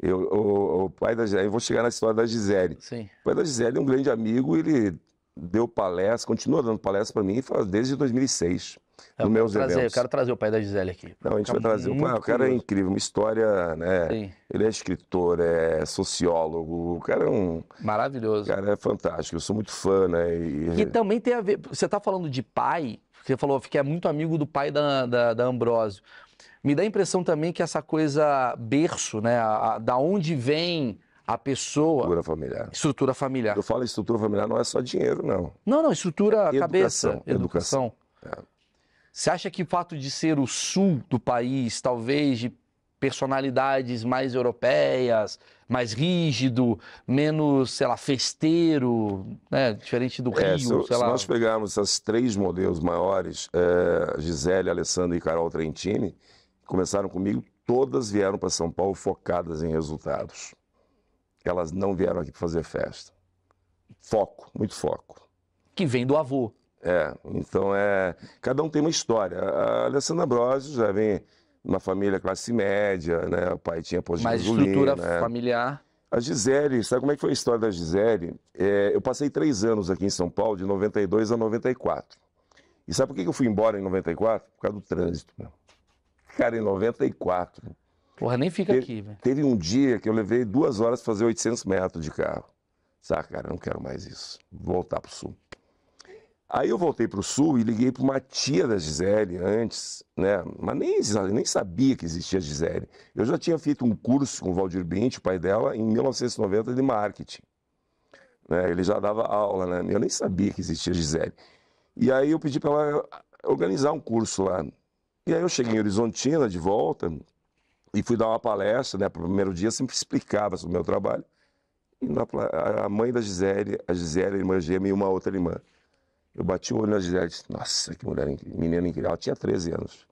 [SPEAKER 1] Eu, o, o pai da Gisele, eu vou chegar na história da Gisele. Sim. O pai da Gisele é um grande amigo, ele deu palestra, continua dando palestra para mim desde 2006 nos meus trazer, Eu quero
[SPEAKER 3] trazer o pai da Gisele aqui. Não, a gente vai trazer. O, cara é
[SPEAKER 1] incrível, uma história, né? Sim. Ele é escritor, é sociólogo, o cara é um... Maravilhoso. O cara é fantástico, eu sou muito fã, né? E, e
[SPEAKER 3] também tem a ver... Você está falando de pai, você falou que é muito amigo do pai da, da, da Ambrósio. Me dá a impressão também que essa coisa berço, né? A, a, da onde vem a pessoa. Estrutura familiar. Estrutura
[SPEAKER 1] familiar. Eu falo estrutura familiar, não é só dinheiro, não.
[SPEAKER 3] Não, não, estrutura é educação, cabeça. Educação.
[SPEAKER 1] educação. É.
[SPEAKER 3] Você acha que o fato de ser o sul do país, talvez de personalidades mais europeias, mais rígido, menos, sei lá, festeiro, né? diferente do é, Rio, se, sei se lá. nós
[SPEAKER 1] pegarmos esses três modelos maiores, é, Gisele, Alessandra e Carol Trentini, começaram comigo, todas vieram para São Paulo focadas em resultados. Elas não vieram aqui para fazer festa. Foco, muito foco. Que vem do avô. É, então é. Cada um tem uma história. A Alessandra Ambrosio já vem uma família classe média, né? O pai tinha posto Mas de gasolina. Mas estrutura né? familiar. A Gisele, sabe como é que foi a história da Gisele? É, eu passei três anos aqui em São Paulo, de 92 a 94. E sabe por que eu fui embora em 94? Por causa do trânsito. Cara, em 94.
[SPEAKER 3] Porra, nem fica aqui,
[SPEAKER 1] velho. Teve um dia que eu levei duas horas para fazer 800 metros de carro. Sabe, cara, eu não quero mais isso. Vou voltar pro sul. Aí eu voltei para o Sul e liguei para uma tia da Gisele antes, né? Mas nem, nem sabia que existia Gisele. Eu já tinha feito um curso com o Valdir Bente, o pai dela, em 1990 de marketing. Né? Ele já dava aula, né? Eu nem sabia que existia Gisele. E aí eu pedi para ela organizar um curso lá. E aí eu cheguei em Horizontina de volta e fui dar uma palestra, né? Para o primeiro dia sempre explicava sobre o meu trabalho. E na, a mãe da Gisele, a Gisele, a irmã gêmea e uma outra irmã eu bati o olho na Gisele e disse, nossa, que mulher incrível, menina incrível. Ela tinha 13 anos.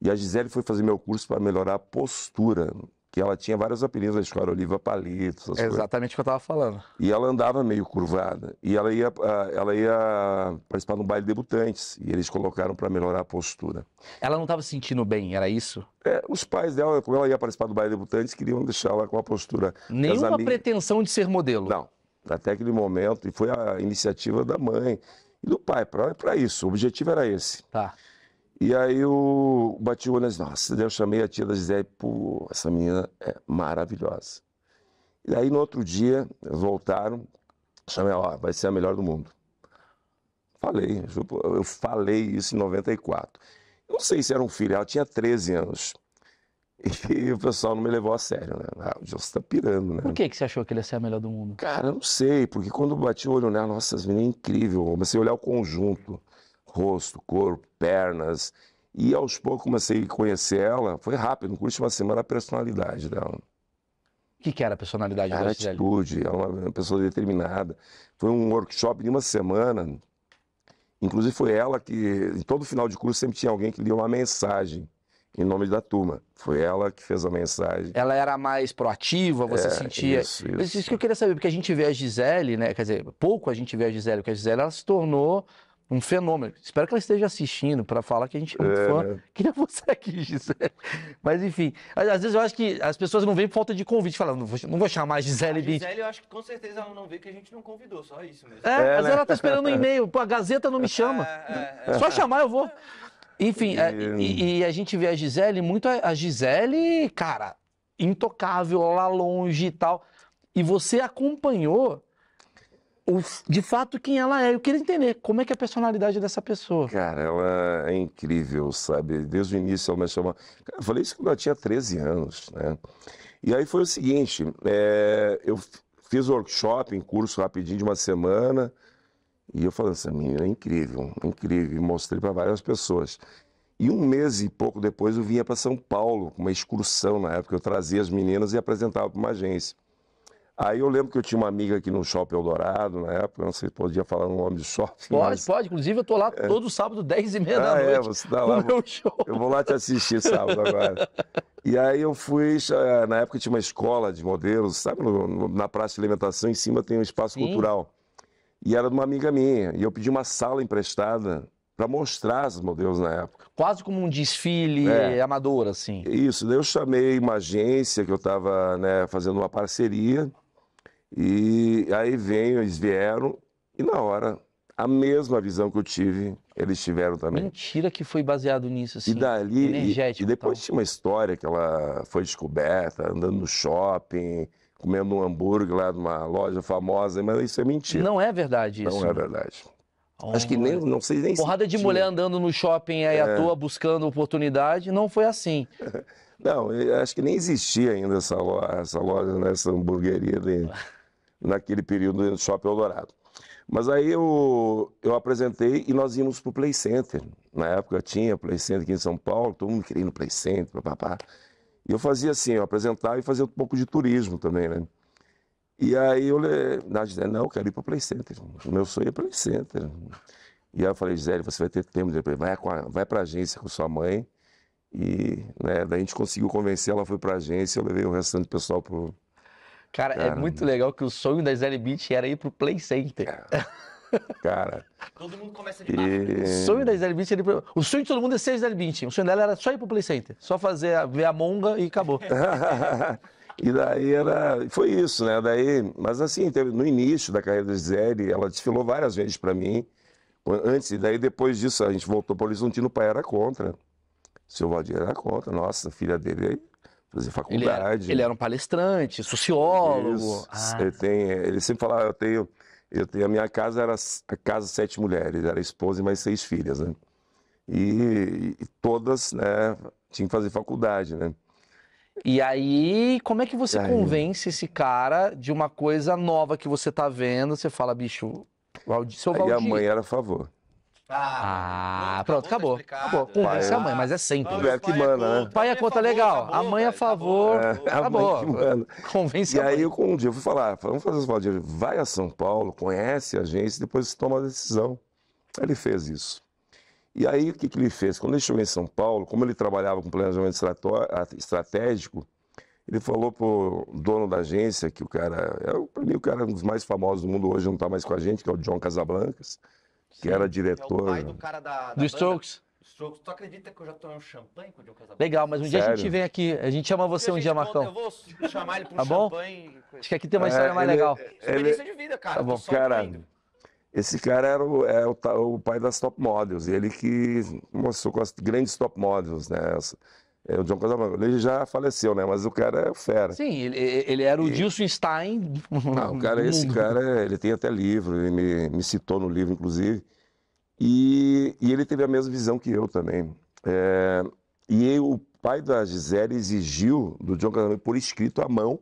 [SPEAKER 1] E a Gisele foi fazer meu curso para melhorar a postura, que ela tinha vários apelidos na escola, Oliva Palito, essas é
[SPEAKER 3] Exatamente o que eu estava falando.
[SPEAKER 1] E ela andava meio curvada. E ela ia, ela ia participar de um baile de debutantes, e eles colocaram para melhorar a postura. Ela não estava se sentindo bem, era isso? É, os pais dela, como ela ia participar do baile de debutantes, queriam deixar ela com a postura... Nenhuma pretensão de ser modelo? Não até aquele momento, e foi a iniciativa da mãe e do pai, para isso, o objetivo era esse. Tá. E aí eu bati o olho e nossa, eu chamei a tia da Gisele, pô, essa menina é maravilhosa. E aí no outro dia, voltaram, chamei, ó, vai ser a melhor do mundo. Falei, eu falei isso em 94. Eu não sei se era um filho, ela tinha 13 anos. E o pessoal não me levou a sério, né? Ah, o Gilson tá pirando, né? Por
[SPEAKER 3] que, que você achou que ele ia ser a melhor do mundo?
[SPEAKER 1] Cara, eu não sei, porque quando bati o olho nela, nossa, as meninas é incrível. Comecei a olhar o conjunto, rosto, corpo, pernas. E aos poucos comecei a conhecer ela. Foi rápido, no curso de uma semana, a personalidade dela. O que, que, era a personalidade era da atitude, ela é uma pessoa determinada. Foi um workshop de uma semana. Inclusive foi ela que, em todo final de curso, sempre tinha alguém que lia uma mensagem em nome da turma. Foi ela que fez a mensagem.
[SPEAKER 3] Ela era mais proativa, você é, sentia. Isso, isso. isso que eu queria saber, porque a gente vê a Gisele, né? Quer dizer, pouco a gente vê a Gisele, porque a Gisele ela se tornou um fenômeno. Espero que ela esteja assistindo para falar que a gente é muito é. fã. Né? Queria é você aqui, Gisele. Mas enfim, às vezes eu acho que as pessoas não vêm por falta de convite, falando, não vou, não vou chamar a Gisele. A Gisele,
[SPEAKER 2] eu acho que com certeza ela não vê que a gente não convidou, só isso mesmo. É, é mas né? ela tá esperando um e-mail,
[SPEAKER 3] Pô, a Gazeta não me é, chama.
[SPEAKER 2] É,
[SPEAKER 3] só chamar eu vou. Enfim, é, e... A, e, e a gente vê a Gisele muito. A Gisele, cara, intocável lá longe e tal. E você acompanhou o, de fato quem ela é. Eu queria entender como é que é a personalidade dessa pessoa.
[SPEAKER 1] Cara, ela é incrível, sabe? Desde o início ela me chamou. Cara, eu falei isso quando ela tinha 13 anos, né? E aí foi o seguinte: é... eu fiz workshop, em curso rapidinho de uma semana. E eu falei assim, menina, é incrível, incrível. E mostrei para várias pessoas. E um mês e pouco depois eu vinha para São Paulo, com uma excursão na época. Eu trazia as meninas e apresentava para uma agência. Aí eu lembro que eu tinha uma amiga aqui no Shopping Eldorado, na época, não sei se podia falar o nome do shopping. Pode, mas...
[SPEAKER 3] pode. Inclusive eu tô lá é... todo sábado, 10 e meia ah, da é, noite. É, você tá lá. Meu show. Eu vou lá te
[SPEAKER 1] assistir sábado agora. e aí eu fui, na época tinha uma escola de modelos, sabe, na Praça de Alimentação, em cima tem um espaço Sim. cultural. E era de uma amiga minha. E eu pedi uma sala emprestada para mostrar os modelos na época. Quase como um desfile é. amador, assim. Isso, daí eu chamei uma agência que eu estava né, fazendo uma parceria, e aí vem, eles vieram, e na hora, a mesma visão que eu tive, eles tiveram também.
[SPEAKER 3] Mentira que foi baseado nisso, assim. E
[SPEAKER 1] dali, energético, e, e depois tal. Então. tinha uma história que ela foi descoberta, andando no shopping, comendo um hambúrguer lá numa loja famosa, mas isso é mentira. Não é verdade isso. Não é verdade. Oh, Acho que nem, não sei nem Porrada se de mulher
[SPEAKER 3] andando no shopping aí é. à toa buscando oportunidade, não foi assim.
[SPEAKER 1] Não, acho que nem existia ainda essa loja, essa loja nessa né, hamburgueria de, naquele período do Shopping Eldorado. Mas aí eu, eu apresentei e nós íamos para o Play Center. Na época tinha Play Center aqui em São Paulo, todo mundo queria ir no Play Center, papapá. E eu fazia assim, eu apresentava e fazia um pouco de turismo também, né? E aí eu le... não, eu quero ir para o Play Center. O meu sonho é Play Center. E aí eu falei, Gisele, você vai ter tempo de vai, a... vai para agência com sua mãe. E né, daí a gente conseguiu convencer, ela foi para agência, eu levei o restante do pessoal pro. Cara, é Cara, é muito
[SPEAKER 3] né? legal que o sonho da Gisele Beach era ir para o Play Center. É.
[SPEAKER 1] Cara. Todo mundo começa a baixo. E... Né? O sonho
[SPEAKER 3] da Gisele Bündchen, ele... o sonho de todo mundo é ser Gisele Bündchen. O sonho dela era só ir pro Play Center, só fazer a... ver a monga e
[SPEAKER 1] acabou. e daí era, foi isso, né? Daí, mas assim, teve... no início da carreira da Gisele, ela desfilou várias vezes para mim. Antes, e daí depois disso a gente voltou para o Horizontino, o pai era contra. O seu Valdir era contra, nossa, filha dele fazer faculdade. Ele era, ele era um palestrante, sociólogo. Ah. Ele, tem, ele sempre falava, eu tenho eu, a minha casa era a casa sete mulheres, era esposa e mais seis filhas, né? E, e todas, né, tinham que fazer faculdade, né?
[SPEAKER 3] E aí, como é que você aí... convence esse cara de uma coisa nova que você tá vendo? Você fala, bicho, Valdir, seu Valdir. E a mãe era
[SPEAKER 1] a favor. Tá,
[SPEAKER 3] ah, ah pronto, acabou. Acabou. Convence a mãe, mas é sempre. o pai, é que manda, né? Pai é, é conta legal, acabou, a mãe a
[SPEAKER 1] favor, acabou. É, A mãe é que Convence e a mãe. E aí, um dia eu fui falar, vamos fazer isso, Valdir, vai a São Paulo, conhece a agência, depois toma a decisão. ele fez isso. E aí, o que, que ele fez? Quando ele chegou em São Paulo, como ele trabalhava com planejamento estratégico, ele falou pro dono da agência, que o cara, é, para mim, o cara um dos mais famosos do mundo hoje, não está mais com a gente, que é o John Casablancas que era diretor. É o pai do né? cara da, da do Strokes.
[SPEAKER 2] Strokes. Tu acredita que eu já tomei um champanhe com o John
[SPEAKER 1] Legal, mas um Sério? dia a gente vem aqui, a gente
[SPEAKER 3] chama você um dia, Marcão. Eu vou
[SPEAKER 2] chamar ele para tá um tá bom? champanhe. Acho que aqui
[SPEAKER 1] tem uma é, história é, mais legal. Ele... Experiência de vida, cara. Tá bom, cara. Lindo. Esse cara era o, é o, o, pai das top models, ele que mostrou com as grandes top models, né? É, o John Casamargo, ele já faleceu, né? Mas o cara é fera.
[SPEAKER 3] Sim, ele, ele era o e... Dilson Stein.
[SPEAKER 1] Não, ah, o cara, esse cara, ele tem até livro, ele me, me citou no livro, inclusive. E, e, ele teve a mesma visão que eu também. É, e eu, o pai da Gisele exigiu do John Casamargo, por escrito, à mão,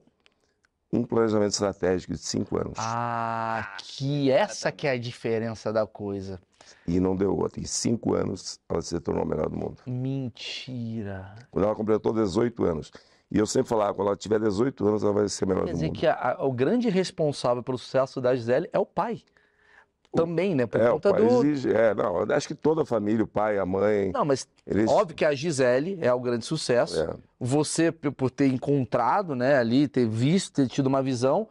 [SPEAKER 1] um planejamento estratégico de cinco anos.
[SPEAKER 3] Ah, que essa que é a diferença da coisa.
[SPEAKER 1] E não deu outra. Em cinco anos, ela se tornou a melhor do mundo.
[SPEAKER 3] Mentira!
[SPEAKER 1] Quando ela completou 18 anos. E eu sempre falava, quando ela tiver 18 anos, ela vai ser a melhor Quer do mundo. Quer dizer
[SPEAKER 3] que a, a, o grande responsável pelo sucesso da Gisele é o pai também, né? Por é, conta do. Exige,
[SPEAKER 1] é, não, acho que toda a família,
[SPEAKER 3] o pai, a mãe. Não, mas eles... óbvio que a Gisele é o grande sucesso. É. Você, por ter encontrado, né, ali, ter visto, ter tido uma visão,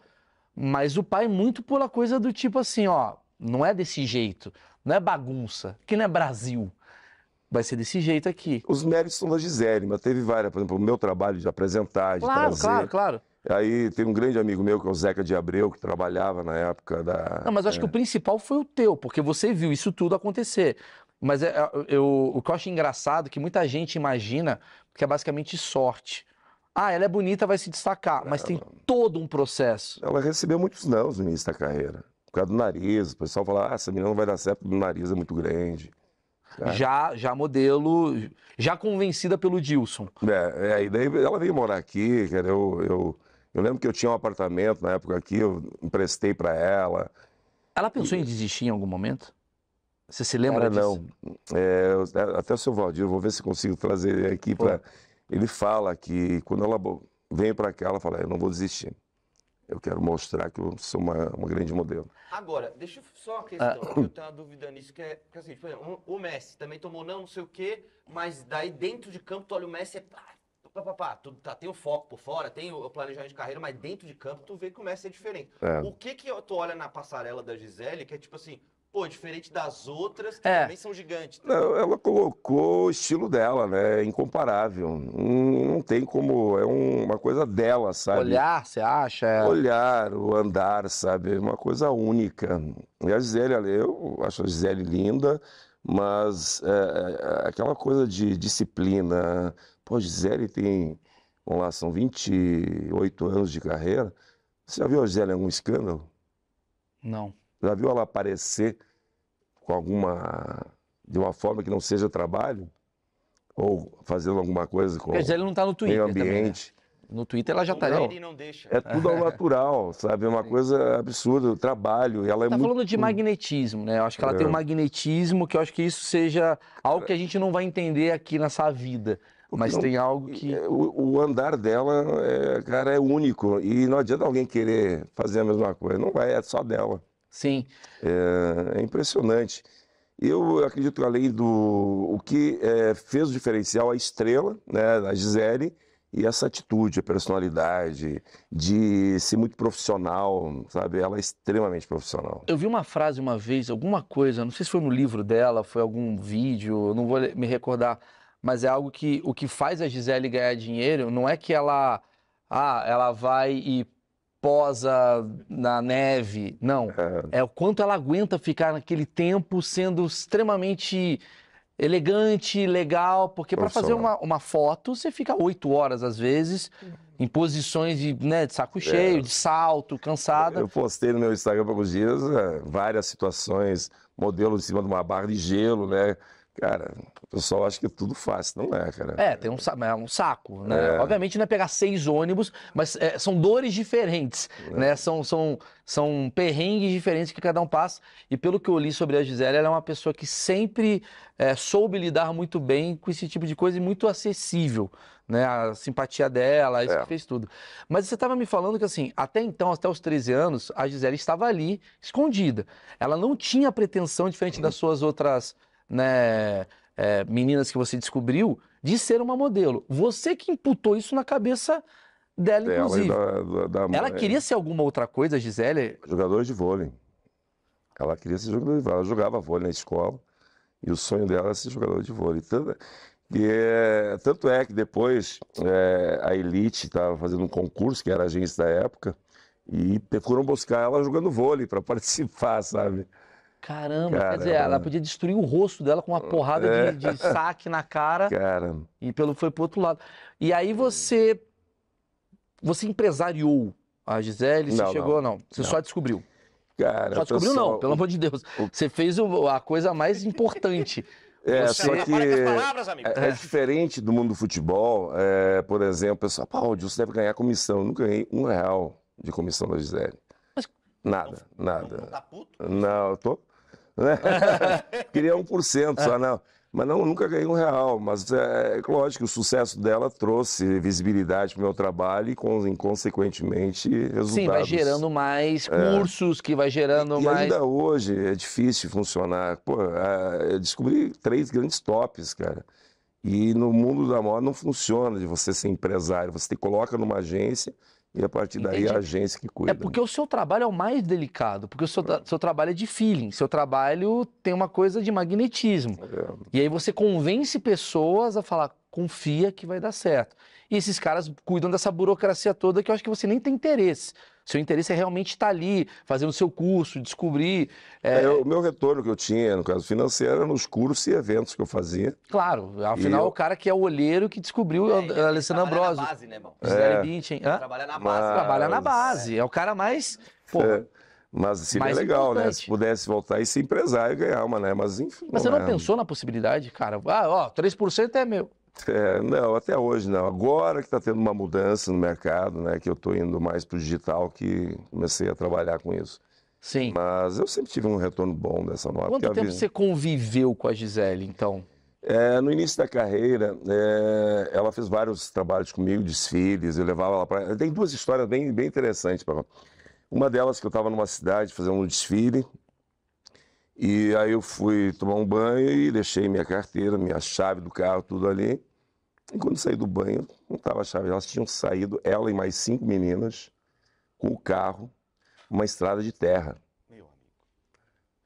[SPEAKER 3] mas o pai, muito pela coisa do tipo assim, ó, não é desse jeito não é bagunça, que não é Brasil.
[SPEAKER 1] Vai ser desse jeito aqui. Os méritos são da Gisele, mas teve várias, por exemplo, o meu trabalho de apresentar, de claro, trazer. Claro, claro, Aí tem um grande amigo meu, que é o Zeca de Abreu, que trabalhava na época da... Não, mas acho é. que o
[SPEAKER 3] principal foi o teu, porque você viu isso tudo acontecer. Mas é, eu, o que eu acho engraçado é que muita gente imagina que é basicamente sorte. Ah, ela é bonita, vai se destacar, mas ela... tem
[SPEAKER 1] todo um processo. Ela recebeu muitos não no início da carreira por causa do nariz. O pessoal fala, ah, essa menina não vai dar certo o nariz é muito grande. É.
[SPEAKER 3] Já, já modelo, já convencida pelo Dilson.
[SPEAKER 1] É, é, e daí ela veio morar aqui, cara, eu, eu, eu lembro que eu tinha um apartamento na época aqui, eu emprestei para ela.
[SPEAKER 3] Ela pensou e... em desistir em algum momento?
[SPEAKER 1] Você se lembra cara, disso? Não, é, é até o seu Valdir, vou ver se consigo trazer aqui para... Ele fala que quando ela vem para cá, ela fala, eu não vou desistir eu quero mostrar que eu sou uma, uma grande modelo.
[SPEAKER 2] Agora, deixa só a ah. questão, ah. que eu tenho uma dúvida nisso, que é, que assim, por exemplo, o Messi também tomou não, não sei o quê, mas daí dentro de campo, tu olha o Messi, é pá, pá, pá, pá, tu, tá, tem o foco por fora, tem o planejamento de carreira, mas dentro de campo tu vê que o Messi é diferente. É. O que que tu olha na passarela da Gisele, que é tipo assim, pô, diferente das outras, que é. também são gigantes. Tá?
[SPEAKER 1] Não, ela colocou o estilo dela, né? É incomparável. Hum, não, tem como. É um, uma coisa dela, sabe? Olhar, você acha? É... Olhar, o andar, sabe? É uma coisa única. E a Gisele, eu acho a Gisele linda, mas é, é aquela coisa de disciplina. Pô, Gisele tem. Vamos lá, são 28 anos de carreira. Você já viu a Gisele em algum escândalo? Não. Já viu ela aparecer com alguma. de uma forma que não seja trabalho? Ou fazendo alguma coisa com. Quer dizer, ele não está no Twitter. ambiente. Também, né?
[SPEAKER 3] No Twitter ela já está né? ali.
[SPEAKER 1] É tudo ao natural, sabe? É uma coisa absurda, o trabalho. Ela é tá muito... falando de magnetismo, né? Eu acho que ela é. tem um
[SPEAKER 3] magnetismo que eu acho que isso seja algo que a gente não vai entender aqui nessa vida. Mas não, tem
[SPEAKER 1] algo que. É, o, o andar dela, é, cara, é único. E não adianta alguém querer fazer a mesma coisa. Não vai, é só dela. Sim. É, é impressionante. Eu acredito que além do o que é, fez o diferencial, a estrela, né, a Gisele, e essa atitude, a personalidade, de ser muito profissional, sabe? Ela é extremamente profissional.
[SPEAKER 3] Eu vi uma frase uma vez, alguma coisa, não sei se foi no livro dela, foi algum vídeo, não vou me recordar, mas é algo que o que faz a Gisele ganhar dinheiro não é que ela ah, ela vai e posa na neve. Não. É. é o quanto ela aguenta ficar naquele tempo sendo extremamente elegante, legal, porque para fazer uma, uma, foto você fica oito horas às vezes uhum. em posições de, né, de saco cheio,
[SPEAKER 1] é. de salto, cansada. Eu postei no meu Instagram alguns dias é, várias situações, modelo em cima de uma barra de gelo, né, Cara, o pessoal acha que é tudo fácil, não é, cara.
[SPEAKER 3] É, tem um, é um saco, né? É. Obviamente não é pegar seis ônibus, mas é, são dores diferentes, é. né? São, são, são perrengues diferentes que cada um passa. E pelo que eu li sobre a Gisele, ela é uma pessoa que sempre é, soube lidar muito bem com esse tipo de coisa e muito acessível, né? A simpatia dela, isso é. que fez tudo. Mas você estava me falando que, assim, até então, até os 13 anos, a Gisele estava ali, escondida. Ela não tinha pretensão, diferente das suas outras né, é, meninas que você descobriu, de ser uma modelo. Você que imputou isso na cabeça dela, dela inclusive. Da, da, da, ela queria
[SPEAKER 1] ser alguma outra coisa, Gisele? Jogadora de vôlei. Ela queria ser jogadora de vôlei. Ela jogava vôlei na escola e o sonho dela era ser jogador de vôlei. Tanto, e, é, tanto é que depois é, a Elite estava fazendo um concurso, que era a agência da época, e foram buscar ela jogando vôlei para participar, sabe?
[SPEAKER 3] Caramba, Caramba, quer dizer, ela podia destruir o rosto dela com uma é. porrada é. de, de, saque na cara. Caramba. E pelo foi pro outro lado. E aí hum. você. Você empresariou a Gisele? Você não, chegou, não? não. Você não. só descobriu.
[SPEAKER 1] Cara, só descobriu, não, pelo amor
[SPEAKER 3] de Deus. Você fez a coisa mais importante. É, você... só que é, é,
[SPEAKER 1] diferente do mundo do futebol. É, por exemplo, pessoal, ah, Paulo, o deve ganhar comissão. Eu nunca ganhei um real de comissão da Gisele. Nada, nada. Não, tá puto? não, eu tô né? Queria 1%, só não. Mas não, nunca ganhei um real. Mas é, é lógico que o sucesso dela trouxe visibilidade para o meu trabalho e, com, consequentemente, resultados. Sim, vai gerando
[SPEAKER 3] mais é. cursos, que vai gerando e, mais. E ainda
[SPEAKER 1] hoje é difícil funcionar. Pô, é, eu descobri três grandes tops, cara. E no mundo da moda não funciona de você ser empresário. Você te coloca numa agência e a partir daí Entendi. a agência que cuida.
[SPEAKER 3] É porque o seu trabalho é o mais delicado, porque o seu, é. seu trabalho é de feeling, seu trabalho tem uma coisa de magnetismo. É. E aí você convence pessoas a falar, confia que vai dar certo. E esses caras cuidam dessa burocracia toda que eu acho que você nem tem interesse. Seu interesse é realmente estar tá ali, fazendo seu
[SPEAKER 1] curso, descobrir. É... É, o meu retorno que eu tinha, no caso financeiro, era nos cursos e eventos que eu fazia. Claro, afinal eu... o
[SPEAKER 3] cara que é o olheiro que descobriu é, a Alessandro Ambrosio. Trabalha na base, né, irmão? É, Beach, hein? Hã? Trabalha na base. Mas... Trabalha na base.
[SPEAKER 1] É. o cara mais. Pô, é. mas seria mais legal, né? importante. né? Se pudesse voltar e ser empresário ganhar uma, né? Mas enfim. Mas você não é. pensou
[SPEAKER 3] na possibilidade, cara? Ah, ó, 3% é meu.
[SPEAKER 1] É, não, até hoje não. Agora que está tendo uma mudança no mercado, né, que eu estou indo mais para o digital, que comecei a trabalhar com isso. Sim. Mas eu sempre tive um retorno bom dessa nota. Quanto tempo vi... você conviveu com a Gisele, então? É, no início da carreira, é, ela fez vários trabalhos comigo, desfiles, eu levava ela para... Tem duas histórias bem, bem interessantes para Uma delas que eu estava numa cidade fazendo um desfile, e aí eu fui tomar um banho e deixei minha carteira, minha chave do carro, tudo ali. E quando saí do banho, não estava a chave. Elas tinham saído, ela e mais cinco meninas, com o carro, uma estrada de terra. Meu amigo.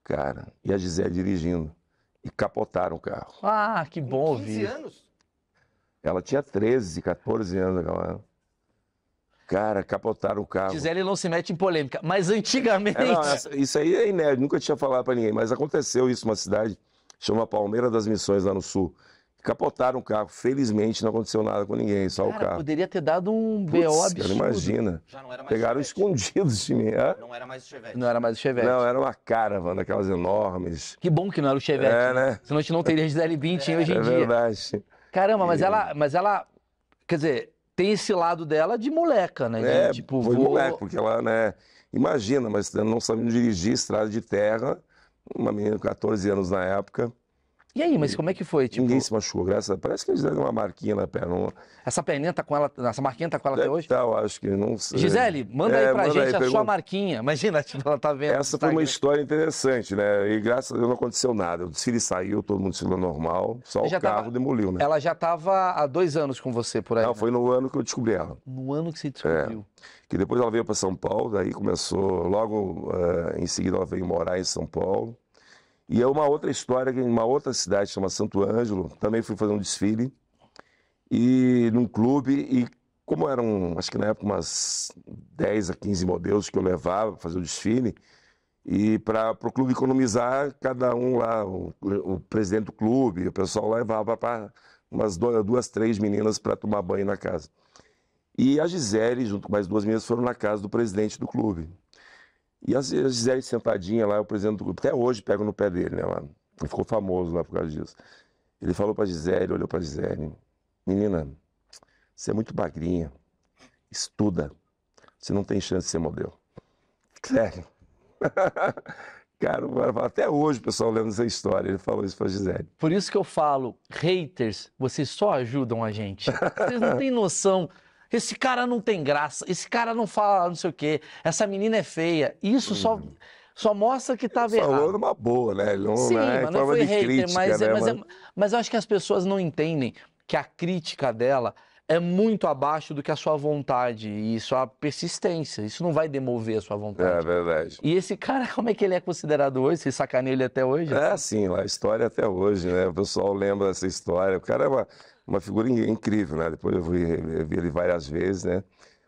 [SPEAKER 1] Cara, e a Gisele dirigindo. E capotaram o carro.
[SPEAKER 3] Ah, que bom Com 15 ouvir.
[SPEAKER 2] anos?
[SPEAKER 1] Ela tinha 13, 14 anos aquela. Cara, capotaram o carro.
[SPEAKER 3] Gisele não se mete em polêmica, mas antigamente. É, não,
[SPEAKER 1] isso aí é inédito, nunca tinha falado pra ninguém, mas aconteceu isso numa cidade, chama Palmeira das Missões, lá no sul. Capotaram o carro. Felizmente não aconteceu nada com ninguém, só cara, o carro.
[SPEAKER 3] Poderia ter dado
[SPEAKER 2] um BO absurdo. imagina.
[SPEAKER 1] Já não era mais Pegaram escondidos de mim. Hã? Não era mais o Chevette. Não era mais o Chevette. Não, era uma caravana, daquelas enormes. Que bom que não era o Chevette. É, né? Senão a gente não teria Gisele Bündchen é. hoje em é dia. É verdade.
[SPEAKER 3] Caramba, mas, e... ela, mas ela. Quer dizer, tem esse lado dela de moleca,
[SPEAKER 1] né? É, tipo, foi vou... moleca, porque ela, né? Imagina, mas não sabendo dirigir estrada de terra, uma menina de 14 anos na época. E aí, mas como é que foi? Tipo... Ninguém se machucou, graças a Deus. Parece que eles deram uma marquinha na perna. Uma... Essa perninha tá com ela, essa marquinha tá com ela Deve até hoje? Tá, eu acho que não sei. Gisele, manda é, aí pra manda gente aí, a pergunta... sua
[SPEAKER 3] marquinha. Imagina, tipo, ela tá vendo. Essa foi uma
[SPEAKER 1] história interessante, né? E graças a Deus não aconteceu nada. O desfile saiu, todo mundo desfilou normal, só já o carro tava... demoliu, né?
[SPEAKER 3] Ela já tava há dois anos com você por aí. Não, né? foi no ano que eu descobri ela.
[SPEAKER 1] No ano que você é. descobriu. É. Que depois ela veio para São Paulo, daí começou, logo uh, em seguida ela veio morar em São Paulo. E é uma outra história, em uma outra cidade, chama Santo Ângelo, também fui fazer um desfile, e num clube, e como eram, acho que na época, umas 10 a 15 modelos que eu levava para fazer o desfile, e para o clube economizar, cada um lá, o, o, presidente do clube, o pessoal levava para umas duas, duas, três meninas para tomar banho na casa. E a Gisele, junto com mais duas meninas, foram na casa do presidente do clube. E a Gisele sentadinha lá, o presidente do grupo, até hoje pego no pé dele, né, lá. Ele ficou famoso lá por causa disso. Ele falou pra Gisele, olhou pra Gisele, menina, você é muito bagrinha, estuda, você não tem chance de ser modelo. Sério. Cara, até hoje o pessoal lembra dessa história. Ele falou isso pra Gisele. Por isso que eu
[SPEAKER 3] falo, haters, vocês só ajudam a gente. Vocês não têm noção esse cara não tem graça, esse cara não fala não sei o quê, essa menina é feia. Isso hum. só uhum. só mostra que tá errado. Falou numa boa, né? Ele não, Sim, né? mas não foi hater, crítica, mas, né? mas, é, mas... É, mas eu acho que as pessoas não entendem que a crítica dela é muito abaixo do que a sua vontade e sua persistência. Isso não vai demover a sua vontade.
[SPEAKER 1] É verdade. E esse cara, como é que ele é considerado hoje? Você sacaneia ele até hoje? É, assim a história é até hoje, né? O pessoal lembra dessa história. O cara é uma uma figura incrível, né? Depois eu vi, vi ele várias vezes, né?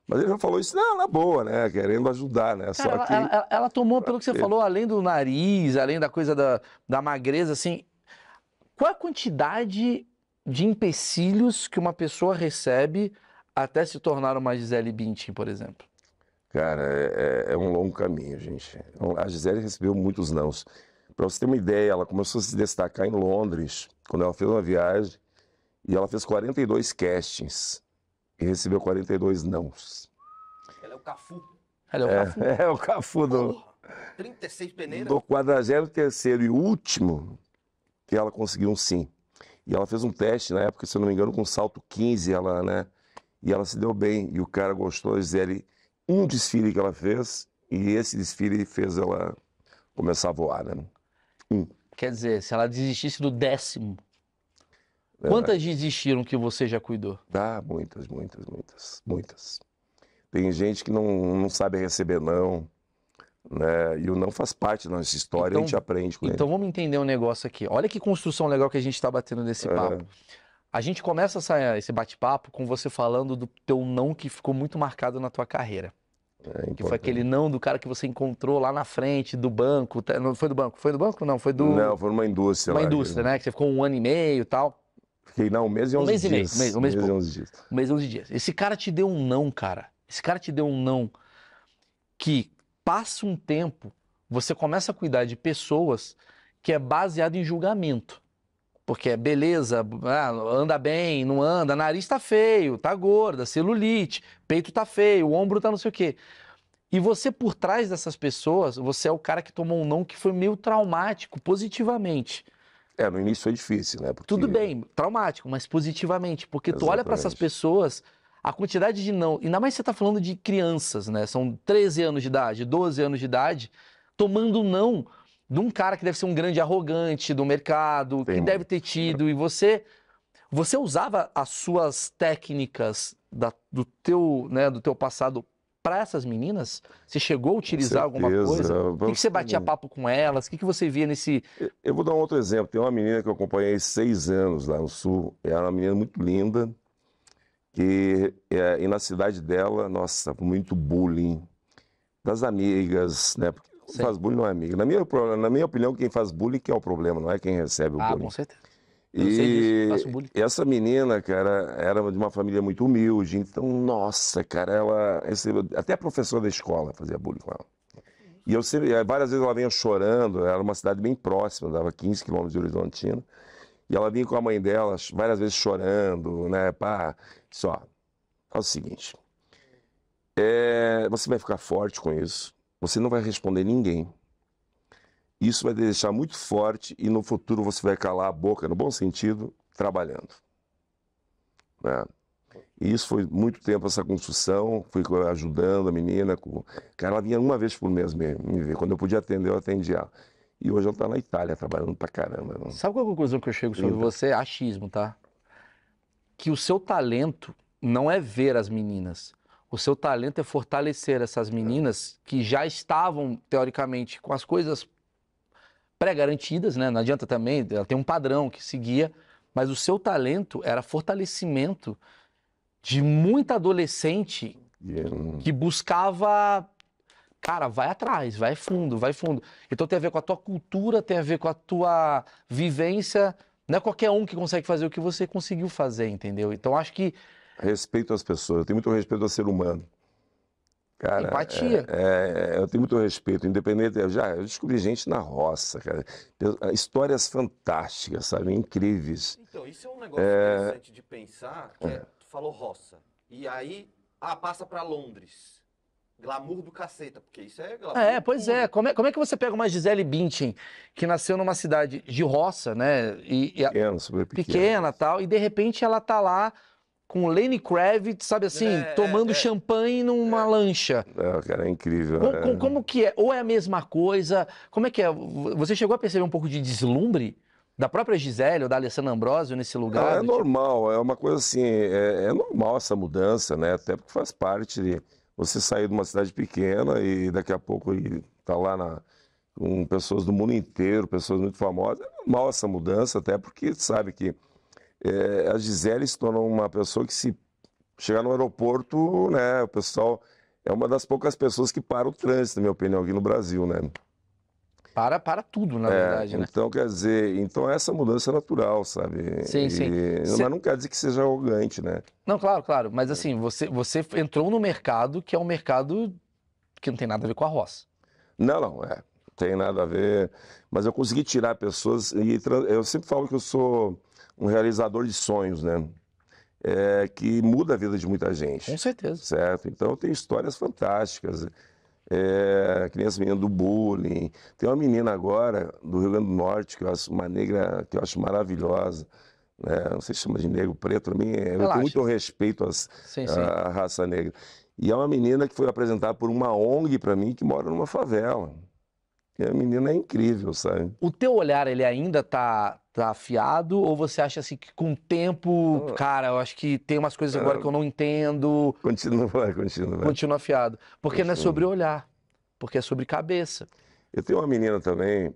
[SPEAKER 1] Mas ele já falou isso na, na boa, né? Querendo ajudar, né? Cara, Só ela,
[SPEAKER 3] que... ela, ela, tomou, pelo que você falou, além do nariz, além da coisa da, da magreza, assim. Qual a quantidade de empecilhos que uma pessoa recebe até se tornar uma Gisele Bint, por exemplo?
[SPEAKER 1] Cara, é, é, é um longo caminho, gente. A Gisele recebeu muitos nãos. Para você ter uma ideia, ela começou a se destacar em Londres, quando ela fez uma viagem e ela fez 42 castings e recebeu 42 nãos. Ela é o Cafu. Ela é o é, Cafu. É, o Cafu do. Porra,
[SPEAKER 2] 36 peneiras. Do
[SPEAKER 1] 43 e último que ela conseguiu um sim. E ela fez um teste na época, se eu não me engano, com salto 15, ela, né? E ela se deu bem. E o cara gostou, Gisele. Um desfile que ela fez, e esse desfile fez ela começar a voar, né? Um. Quer
[SPEAKER 3] dizer, se ela desistisse do décimo, é Quantas desistiram que você já cuidou?
[SPEAKER 1] Ah, muitas, muitas, muitas, muitas. Tem gente que não, não sabe receber não, né? E o não faz parte da nossa história, então, a gente então, aprende com então ele. Então
[SPEAKER 3] vamos entender um negócio aqui. Olha que construção legal que a gente está batendo nesse é. papo. A gente começa essa, esse bate-papo com você falando do teu não que ficou muito marcado na tua carreira. É que foi aquele não do cara que você encontrou lá na frente do banco. Tá, não foi do banco? Foi do banco? Não, foi do. Não,
[SPEAKER 1] foi numa indústria. Uma lá, indústria, que...
[SPEAKER 3] né? Que você ficou um ano e meio e tal. Fiquei, não, um mês e 11 um mês dias. E um mês, um mês, um mês e 11 dias. Um mês e 11 dias. Esse cara te deu um não, cara. Esse cara te deu um não que passa um tempo, você começa a cuidar de pessoas que é baseado em julgamento. Porque é beleza, ah, anda bem, não anda, nariz tá feio, tá gorda, celulite, peito tá feio, ombro tá não sei o quê. E você por trás dessas pessoas, você é o cara que tomou um não que foi meio traumático, positivamente. É, no início foi difícil, né? Porque... Tudo bem, traumático, mas positivamente, porque Exatamente. tu olha para essas pessoas, a quantidade de não, ainda mais você tá falando de crianças, né? São 13 anos de idade, 12 anos de idade, tomando não de um cara que deve ser um grande arrogante do mercado, Tem que muito. deve ter tido, e você você usava as suas técnicas da, do teu, né, do teu passado para essas meninas? Você chegou a utilizar alguma coisa? o que, você batia papo
[SPEAKER 1] com elas? O que, você via nesse. Eu vou dar um outro exemplo. Tem uma menina que eu acompanhei seis anos lá no Sul. Ela é uma menina muito linda. Que, é, e na cidade dela, nossa, muito bullying. Das amigas, né? Porque quem faz bullying não é amiga. Na minha, na minha opinião, quem faz bullying que é o problema, não é quem recebe o ah, bullying. Ah, com certeza
[SPEAKER 3] e
[SPEAKER 1] essa menina, cara, era de uma família muito humilde, então, nossa, cara, ela recebeu. Até a professora da escola fazia bullying com ela. E eu sempre, eh, várias vezes ela vinha chorando, era uma cidade bem próxima, dava 15 quilômetros de Horizontina. E ela vinha com a mãe dela, várias vezes chorando, né? Pá, só. É o seguinte: é, você vai ficar forte com isso, você não vai responder ninguém. Isso vai deixar muito forte e no futuro você vai calar a boca, no bom sentido, trabalhando. Né? E isso foi muito tempo essa construção, fui ajudando a menina. Com... Cara, ela vinha uma vez por mês mesmo me ver. Quando eu podia atender, eu atendia ela. E hoje ela está na Itália trabalhando pra caramba. Não? Né? Sabe qual é a conclusão que eu chego sobre você?
[SPEAKER 3] Achismo, tá? Que o seu talento não é ver as meninas. O seu talento é fortalecer essas meninas que já estavam, teoricamente, com as coisas pré-garantidas, né? Não adianta também, ela tem um padrão que seguia, mas o seu talento era fortalecimento de muita adolescente que buscava cara, vai atrás, vai fundo, vai fundo. Então tem a ver com a tua cultura, tem a ver com a tua vivência. Não é qualquer um que
[SPEAKER 1] consegue fazer o que você conseguiu fazer, entendeu? Então acho que. Respeito às pessoas, eu tenho muito respeito ao ser humano. Cara, Empatia. É, é, eu tenho muito respeito, independente. Eu já eu descobri gente na roça, cara. Ah, histórias fantásticas, sabe? Incríveis. Então, isso é um negócio é... interessante de pensar, que é, é.
[SPEAKER 2] tu falou roça. E aí, ah, passa para Londres. Glamour do caceta, porque isso é glamour. É, pois é. Como,
[SPEAKER 3] é. como é que você pega uma Gisele Bündchen, que nasceu numa cidade de roça, né? E, e a... pequena, super pequena. Pequena tal, e de repente ela tá lá com Lenny Kravitz, sabe assim, é, tomando é, champanhe numa é.
[SPEAKER 1] lancha. Não, é, cara, é incrível.
[SPEAKER 3] Né? Com, como que é? Ou é a mesma coisa? Como é que é? Você chegou a perceber um pouco de deslumbre da própria Gisele ou da Alessandra Ambrosio nesse lugar? é tipo
[SPEAKER 1] normal, tipo... é uma coisa assim, é, é, normal essa mudança, né? Até porque faz parte de você sair de uma cidade pequena e daqui a pouco tá lá na, com pessoas do mundo inteiro, pessoas muito famosas. É normal essa mudança, até porque sabe que é, a Gisele se tornou uma pessoa que se chegar no aeroporto, né, o pessoal é uma das poucas pessoas que para o trânsito, na minha opinião, aqui no Brasil, né? Para, para tudo, na é, verdade, né? Então, quer dizer, então é essa mudança é natural, sabe? Sim, e, sim. Cê... Mas não quer dizer que seja arrogante, né?
[SPEAKER 3] Não, claro, claro. Mas é. assim, você, você entrou no mercado que é um mercado que não tem nada a ver com a roça.
[SPEAKER 1] Não, não, é. Tem nada a ver. Mas eu consegui tirar pessoas. E eu sempre falo que eu sou um realizador de sonhos, né? É, que muda a vida de muita gente. Com certeza. Certo? Então tem histórias fantásticas. É, que nem menina do bullying. Tem uma menina agora do Rio Grande do Norte, que eu acho uma negra que eu acho maravilhosa. Né? Não sei se chama de negro, preto, para mim. É, eu tenho muito respeito às, à raça negra. E é uma menina que foi apresentada por uma ONG para mim que mora numa favela. E a menina é incrível, sabe?
[SPEAKER 3] O teu olhar, ele ainda tá, tá afiado? Ou você acha assim que com o tempo, ah. cara, eu acho que tem umas coisas agora ah. que eu não
[SPEAKER 1] entendo. Continua, continua. Continua
[SPEAKER 3] afiado. Porque continua. não é sobre
[SPEAKER 1] olhar, porque é sobre cabeça. Eu tenho uma menina também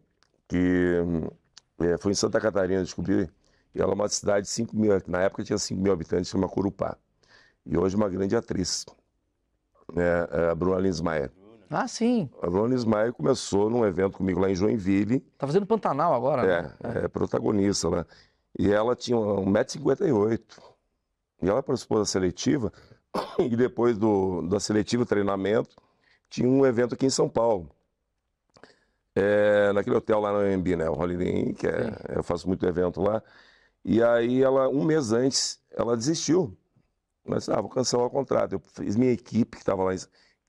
[SPEAKER 1] que é, foi em Santa Catarina descobri, ela é uma cidade de 5 mil, na época tinha 5 mil habitantes, chama Curupá, E hoje é uma grande atriz, né, é a Bruna Linsmaier. Ah, sim. A Lona Ismael começou num evento comigo lá em Joinville. Tá fazendo Pantanal agora, né? é, né? É, é protagonista lá. E ela tinha 1,58m. E ela participou da seletiva. E depois do, da seletiva, treinamento, tinha um evento aqui em São Paulo. É, naquele hotel lá no Embi, né? O Holiday Inn, que é, eu faço muito evento lá. E aí, ela, um mês antes, ela desistiu. Mas, ah, vou cancelar o contrato. Eu fiz minha equipe que estava lá em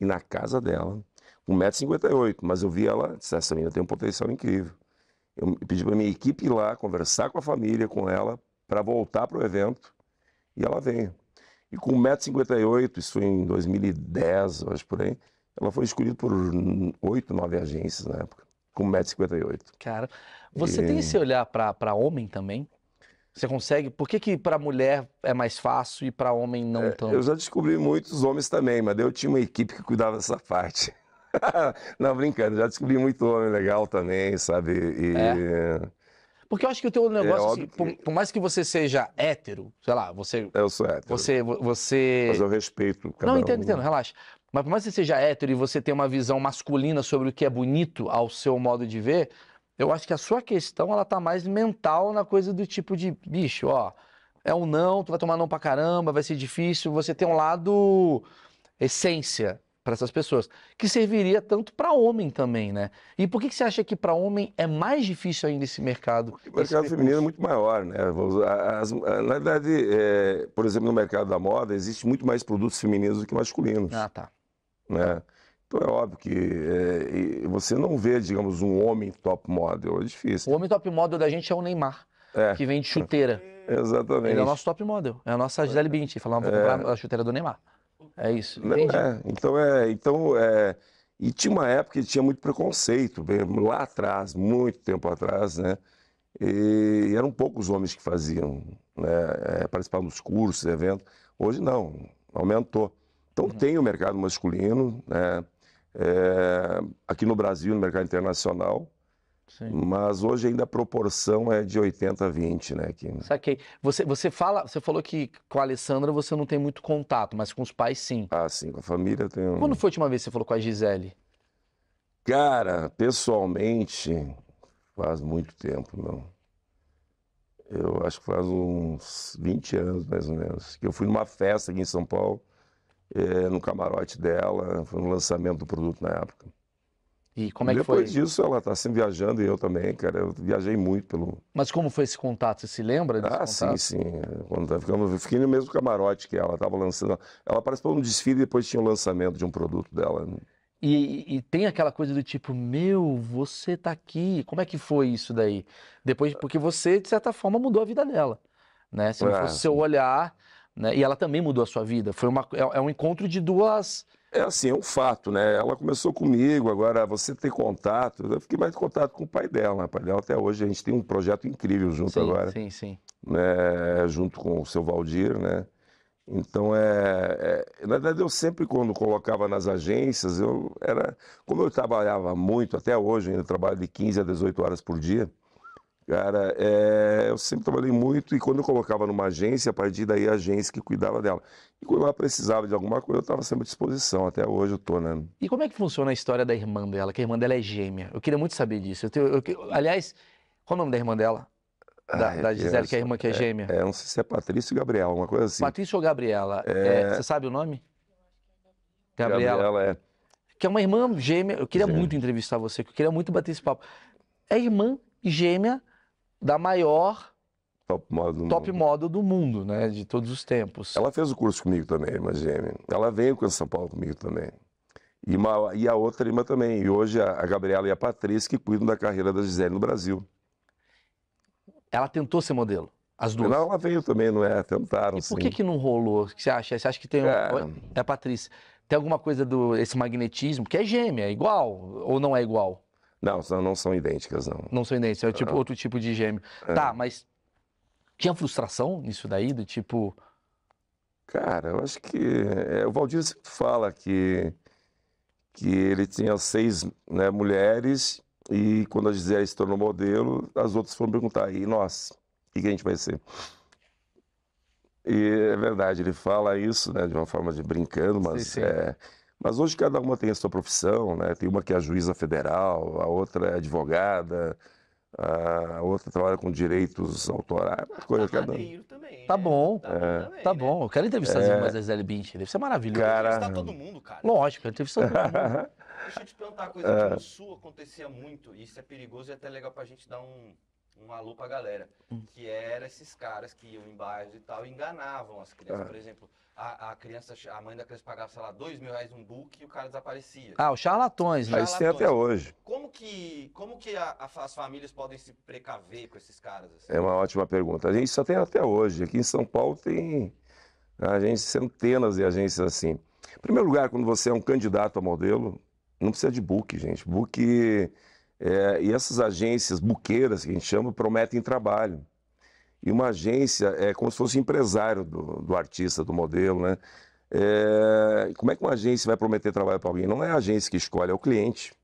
[SPEAKER 1] e na casa dela, 1,58m, mas eu vi ela, disse, essa menina tem um potencial incrível. Eu pedi para minha equipe ir lá, conversar com a família, com ela, para voltar para o evento, e ela veio. E com 1,58m, isso em 2010, acho por aí, ela foi escolhida por oito, nove agências na época, com 1,58m.
[SPEAKER 3] Cara, você e... tem esse olhar para homem também? Você consegue? Por que, que para mulher é mais fácil e para homem não é, tanto? Eu já descobri muitos homens
[SPEAKER 1] também, mas eu tinha uma equipe que cuidava dessa parte. não, brincando, já descobri muito homem legal também, sabe? E... É.
[SPEAKER 3] Porque eu acho que o teu é negócio, é, assim, por, por, mais que você seja hétero,
[SPEAKER 1] sei lá, você. É, eu sou hétero. Você. você... Mas eu respeito. Cada não, entendo, um. entendo,
[SPEAKER 3] relaxa. Mas por mais que você seja hétero e você tenha uma visão masculina sobre o que é bonito ao seu modo de ver, eu acho que a sua questão, ela tá mais mental na coisa do tipo de, bicho, ó, é um não, tu vai tomar não pra caramba, vai ser difícil. Você tem um lado essência para essas pessoas, que serviria tanto para homem também, né? E por que, que você acha que para homem é mais difícil ainda esse mercado? Porque
[SPEAKER 1] o mercado feminino é muito maior, né? As, na verdade, é, por exemplo, no mercado da moda, existe muito mais produtos femininos do que masculinos. Ah, tá. Né? Então é óbvio que é, você não vê, digamos, um homem top model, é difícil. O homem top model da gente é o Neymar, é.
[SPEAKER 3] que vem de chuteira.
[SPEAKER 1] Exatamente. Ele é o nosso top model, é a nossa é. Gisele Bündchen, falar, é. vou comprar
[SPEAKER 3] é. a chuteira do Neymar.
[SPEAKER 1] É isso, entendi. É, então é, então é, e tinha uma época que tinha muito preconceito, bem, lá atrás, muito tempo atrás, né? E eram poucos homens que faziam, né? É, Participavam dos cursos, eventos. Hoje não, aumentou. Então uhum. tem o mercado masculino, né? é, aqui no Brasil, no mercado internacional. Sim. Mas hoje ainda a proporção é de 80 a 20, né? Que... Né? Saquei.
[SPEAKER 3] Você, você, fala, você falou que com a Alessandra você não tem muito contato, mas com os pais sim. Ah,
[SPEAKER 1] sim, com a família tem. Tenho... Quando
[SPEAKER 3] foi a última vez que você falou com a Gisele?
[SPEAKER 1] Cara, pessoalmente, faz muito tempo, não. Eu acho que faz uns 20 anos, mais ou menos, que eu fui numa festa aqui em São Paulo. Eh, no camarote dela, foi no lançamento do produto na época. E como é que Depois foi? Depois disso, ela está sempre assim, viajando e eu também, cara. Eu viajei muito pelo.
[SPEAKER 3] Mas como foi esse contato? Você se lembra desse ah, contato?
[SPEAKER 1] sim, sim. Quando tá eu fiquei no mesmo camarote que ela estava lançando. Ela participou num um desfile e depois tinha o um lançamento de um produto dela.
[SPEAKER 3] E, e, tem aquela coisa do tipo, meu, você está aqui. Como é que foi isso daí? Depois, porque você, de certa forma, mudou a vida dela. Né? Se não é, fosse seu olhar, né? E ela também mudou a sua vida. Foi uma, é, é um encontro de
[SPEAKER 1] duas. É assim, é um fato, né? Ela começou comigo, agora você tem contato. Eu fiquei mais em contato com o pai dela, né? O pai dela até hoje a gente tem um projeto incrível junto sim, agora. Sim, sim. Né? Junto com o seu Valdir, né? Então, é, é, na verdade, eu sempre, quando colocava nas agências, eu era. Como eu trabalhava muito, até hoje, ainda trabalho de 15 a 18 horas por dia, Cara, é, eu sempre trabalhei muito e quando eu colocava numa agência, a partir daí a agência que cuidava dela. E quando ela precisava de alguma coisa, eu estava sempre à disposição, até hoje eu estou né?
[SPEAKER 3] E como é que funciona a história da irmã dela? Que a irmã dela é gêmea. Eu queria muito saber disso. Eu tenho, eu, aliás, qual é o nome da irmã dela? Da, Ai, ah, da é, Gisele, que é a irmã que é, é gêmea?
[SPEAKER 1] É, não sei se é Patrícia ou Gabriela, uma coisa assim.
[SPEAKER 3] Patrícia ou Gabriela? É. você sabe o nome?
[SPEAKER 1] Gabriela. Gabriela, é. Que é uma irmã gêmea. Eu queria gêmea. muito entrevistar você, eu queria muito bater
[SPEAKER 3] esse papo. É irmã gêmea da maior top model, top model do mundo, né? De todos os tempos.
[SPEAKER 1] Ela fez o curso comigo também, irmã gêmea. Ela veio com São Paulo comigo também. E, uma, e a outra irmã também. E hoje a, a Gabriela e a Patrícia que cuidam da carreira da Gisele no Brasil. Ela tentou ser modelo? As duas? Não, ela veio também, não é? Tentaram, E por sim. que que não rolou? O que você acha? Você acha que tem... É, é a Patrícia.
[SPEAKER 3] Tem alguma coisa do esse magnetismo? Que é gêmea, é igual ou não é igual? Não,
[SPEAKER 1] não são idênticas, não.
[SPEAKER 3] Não são idênticas, é tipo, ah. outro tipo de gêmeo. É. Tá, mas tinha frustração nisso daí, do tipo...
[SPEAKER 1] Cara, eu acho que... É, o Valdir sempre fala que, que ele tinha seis né, mulheres e quando a Gisele se tornou modelo, as outras foram perguntar, e nós, o que, que a gente vai ser? E é verdade, ele fala isso né, de uma forma de brincando, mas sim, sim. É, mas hoje cada uma tem a sua profissão, né? Tem uma que é juíza federal, a outra é advogada, a outra trabalha com direitos autorais, coisa tá cada um. também. Tá né? bom, tá, é. Tá bom, também,
[SPEAKER 3] tá né? Eu quero né? entrevistar é. mais
[SPEAKER 1] a Gisele deve ser maravilhoso. Cara...
[SPEAKER 3] Entrevistar todo mundo, cara. Lógico, entrevistar todo mundo.
[SPEAKER 2] Deixa eu te perguntar uma coisa, é. no Sul acontecia muito, e isso é perigoso e é até legal pra gente dar um um alô pra galera, hum. que era esses caras que iam em bairros e tal, e enganavam as crianças. Ah. Por exemplo, a, a, criança, a mãe da criança pagava, sei lá, dois mil reais um book e o cara desaparecia. Ah, os charlatões, né? Isso tem até hoje. Como que, como que a, as famílias podem se precaver com esses caras? Assim?
[SPEAKER 1] É uma ótima pergunta. A gente só tem até hoje. Aqui em São Paulo tem agências, centenas de agências assim. Em primeiro lugar, quando você é um candidato a modelo, não precisa de book, gente. Book é, e essas agências buqueiras, que a gente chama, prometem trabalho. E uma agência é como se fosse empresário do, do artista, do modelo, né? É, como é que uma agência vai prometer trabalho para alguém? Não é a agência que escolhe, é o cliente.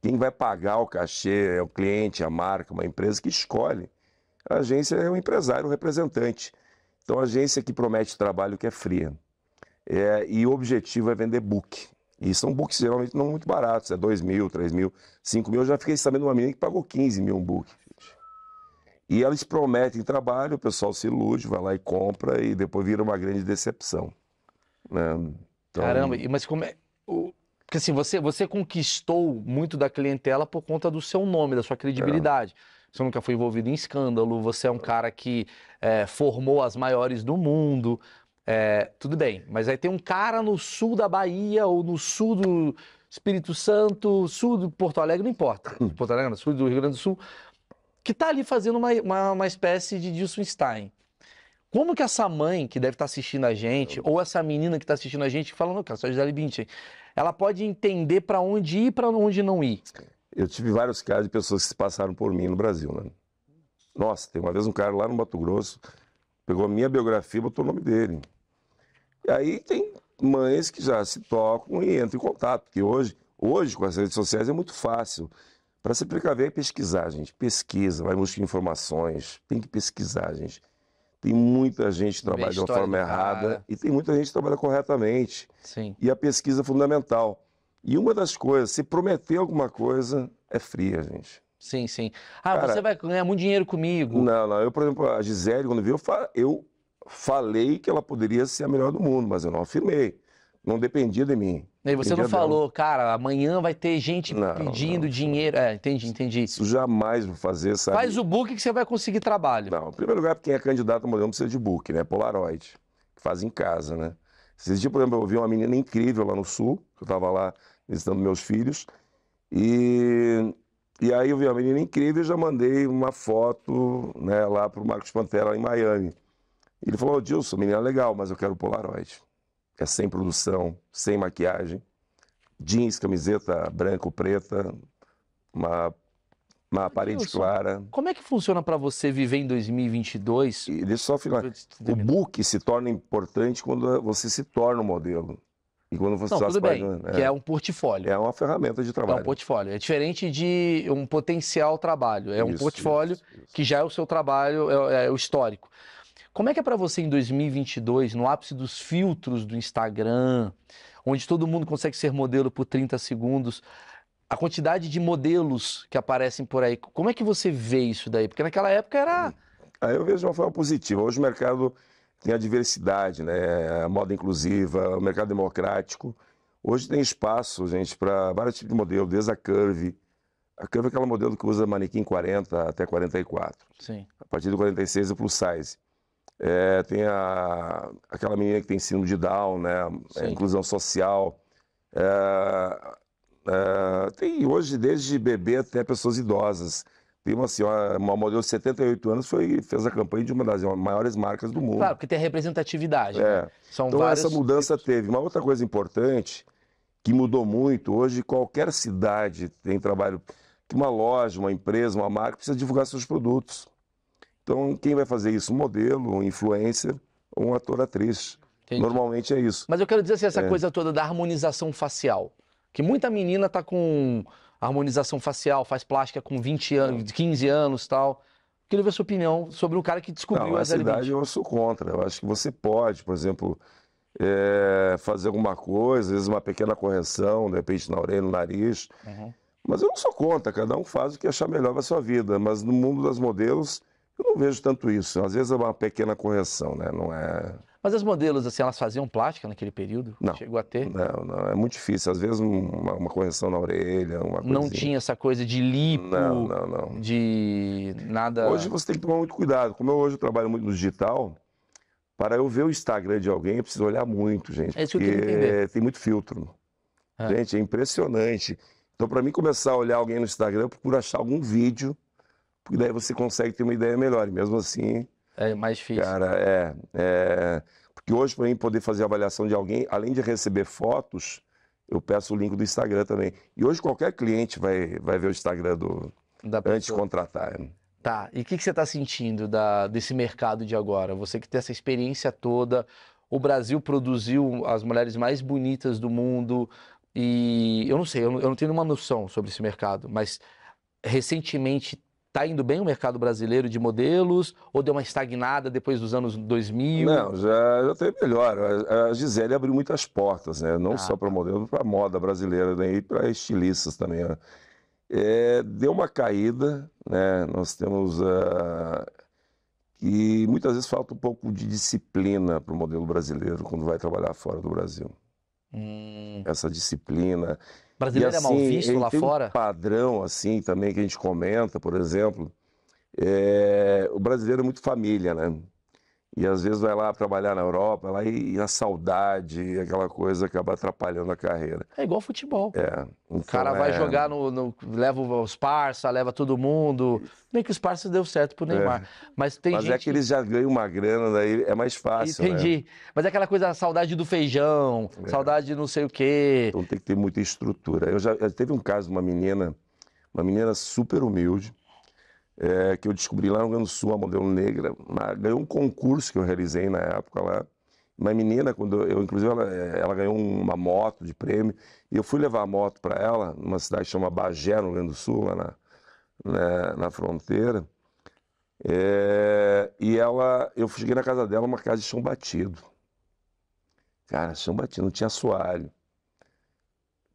[SPEAKER 1] Quem vai pagar o cachê é o cliente, a marca, uma empresa que escolhe. A agência é o empresário, o representante. Então, a agência que promete trabalho que é fria. É, e o objetivo é vender book. E são books geralmente não muito baratos, é 2 mil, 3 mil, 5 mil. Eu já fiquei sabendo uma menina que pagou 15 mil um book. Gente. E eles prometem trabalho, o pessoal se ilude, vai lá e compra e depois vira uma grande decepção. Né? Então... Caramba,
[SPEAKER 3] mas como é. Porque assim, você, você conquistou muito da clientela por conta do seu nome, da sua credibilidade. É. Você nunca foi envolvido em escândalo, você é um cara que é, formou as maiores do mundo, é, tudo bem, mas aí tem um cara no sul da Bahia ou no sul do Espírito Santo, sul do Porto Alegre, não importa. Porto Alegre, sul do Rio Grande do Sul, que está ali fazendo uma, uma, uma espécie de Dilson Stein. Como que essa mãe que deve estar tá assistindo a gente, ou essa menina que está assistindo a gente,
[SPEAKER 1] falando que só a Gisele Bündchen, ela pode entender para onde ir e para onde não ir? Eu tive vários casos de pessoas que se passaram por mim no Brasil, né? Nossa, tem uma vez um cara lá no Mato Grosso Pegou a minha biografia e botou o nome dele. E aí tem mães que já se tocam e entram em contato, porque hoje, hoje com as redes sociais é muito fácil. Para se precaver é pesquisar, gente. Pesquisa, vai buscar informações, tem que pesquisar, gente. Tem muita gente que trabalha de uma forma errada e tem muita gente que trabalha corretamente. Sim. E a pesquisa é fundamental. E uma das coisas, se prometer alguma coisa, é fria, gente. Sim, sim. Ah, Cara, você vai ganhar muito dinheiro comigo. Não, não. Eu, por exemplo, a Gisele, quando viu, eu, fa... eu falei que ela poderia ser a melhor do mundo, mas eu não afirmei. Não dependia de mim. E você não falou,
[SPEAKER 3] dela. cara, amanhã vai ter gente não, pedindo não. dinheiro.
[SPEAKER 1] É, entendi, entendi. Isso jamais
[SPEAKER 3] vou fazer, sabe? Faz o book que você vai conseguir trabalho. Não, em
[SPEAKER 1] primeiro lugar, quem é candidato a modelo não precisa de book, né? Polaroid, que faz em casa, né? Esses dias, por exemplo, eu vi uma menina incrível lá no Sul, que eu estava lá visitando meus filhos, e e aí eu vi uma menina incrível e já mandei uma foto né, lá para o Marcos Pantera, em Miami. Ele falou, oh, Dilson, menina é legal, mas eu quero Polaroid. É sem produção, sem maquiagem, jeans, camiseta branco preta, uma, uma parede clara. Como é que funciona para você viver em 2022? E deixa eu só final. O book se torna importante quando você se torna um modelo. E quando você não, tudo bem, que é. é um
[SPEAKER 3] portfólio. É uma ferramenta de trabalho. É um portfólio. É diferente de um potencial trabalho. É isso, um portfólio isso, isso. que já é o seu trabalho, é, é o histórico. Como é que é para você em 2022, no ápice dos filtros do Instagram, onde todo mundo consegue ser modelo por 30 segundos, a quantidade de modelos que aparecem por aí, como é que você vê isso daí? Porque naquela época era.
[SPEAKER 1] Aí eu vejo de uma forma positiva. Hoje o mercado tem a diversidade, né? a moda inclusiva, o mercado democrático. Hoje tem espaço, gente, para vários tipos de modelo, desde a curve. A curve é aquela modelo que usa manequim 40 até 44. Sim. A partir do 46 é plus size. É, tem a, aquela menina que tem síndrome de Down, né? É, inclusão social. É, é, tem hoje, desde bebê até pessoas idosas. Tem uma senhora, uma modelo de 78 anos, foi, fez a campanha de uma das maiores marcas do mundo. Claro,
[SPEAKER 3] porque tem a representatividade. Né? É. Né? São então, essa
[SPEAKER 1] mudança teve. Uma outra coisa importante, que mudou muito, hoje qualquer cidade tem trabalho. Uma loja, uma empresa, uma marca precisa divulgar seus produtos. Então, quem vai fazer isso? Um modelo, um influencer ou um ator atriz. Entendi. Normalmente é isso. Mas eu quero dizer assim, essa é. coisa
[SPEAKER 3] toda da harmonização facial. Que muita menina está com harmonização facial, faz plástica com 20 anos, 15 anos tal. Queria ver a sua opinião sobre o cara que descobriu não, a essa idade
[SPEAKER 1] eu sou contra. Eu acho que você pode, por exemplo, é, fazer alguma coisa, às vezes uma pequena correção, de repente na orelha, no nariz. Uhum. Mas eu não sou contra, cada um faz o que achar melhor na sua vida. Mas no mundo das modelos, eu não vejo tanto isso. Às vezes é uma pequena correção, né? Não é.
[SPEAKER 3] Mas as modelos, assim, elas faziam plástica naquele período? Não.
[SPEAKER 1] Chegou a ter? Não, não. É muito difícil. Às vezes uma, uma correção na orelha, uma coisa. Não tinha essa coisa de lipo. Não, não, não. De nada. Hoje você tem que tomar muito cuidado. Como eu hoje eu trabalho muito no digital, para eu ver o Instagram de alguém, eu preciso olhar muito, gente. É isso que eu queria entender. Tem muito filtro. É. Gente, é impressionante. Então, para mim começar a olhar alguém no Instagram, eu procuro achar algum vídeo, porque daí você consegue ter uma ideia melhor. E mesmo assim, é mais difícil. Cara, é. é... Porque hoje, para mim, poder fazer avaliação de alguém, além de receber fotos, eu peço o link do Instagram também. E hoje qualquer cliente vai, vai ver o Instagram do antes de contratar.
[SPEAKER 3] Tá. E o que, que, você está sentindo da, desse mercado de agora? Você que tem essa experiência toda, o Brasil produziu as mulheres mais bonitas do mundo. E eu não sei, eu não, eu não tenho nenhuma noção sobre esse mercado, mas recentemente Está indo bem o mercado brasileiro de modelos ou deu uma estagnada depois dos anos 2000? Não,
[SPEAKER 1] já, já teve melhor. A, a Gisele abriu muitas portas, né? não ah, só para tá. modelo, para moda brasileira né? e para estilistas também. Né? É, deu uma caída, né? nós temos uh, muitas vezes falta um pouco de disciplina para o modelo brasileiro quando vai trabalhar fora do Brasil.
[SPEAKER 2] Hum.
[SPEAKER 1] Essa disciplina brasileiro e, assim, é mal assim, visto lá tem fora? Um padrão, assim, também que a gente comenta, por exemplo, é... o brasileiro é muito família, né? E às vezes vai lá trabalhar na Europa lá, e a saudade, aquela coisa acaba atrapalhando a carreira.
[SPEAKER 3] É igual futebol.
[SPEAKER 1] É. Então, o cara vai é... jogar no, no, Leva os
[SPEAKER 3] parça, leva todo mundo. Bem que os parça deu certo pro Neymar. É. Mas tem Mas é gente... é que eles já
[SPEAKER 1] ganham uma grana, daí é mais fácil. Né? Entendi. Né? Mas é aquela coisa, saudade do feijão, é. saudade de não sei o quê. Então tem que ter muita estrutura. Eu já, teve um caso de uma menina, uma menina super humilde é, que eu descobri lá no Rio Grande do Sul, a modelo negra, uma, ganhou um concurso que eu realizei na época lá. Uma menina, quando eu, inclusive, ela, é, ela ganhou uma moto de prêmio, e eu fui levar a moto para ela, numa cidade que chama Bagé, no Rio Grande do Sul, lá na, na, né, na fronteira. É, e ela, eu cheguei na casa dela, uma casa de chão batido. Cara, chão batido, não tinha assoalho.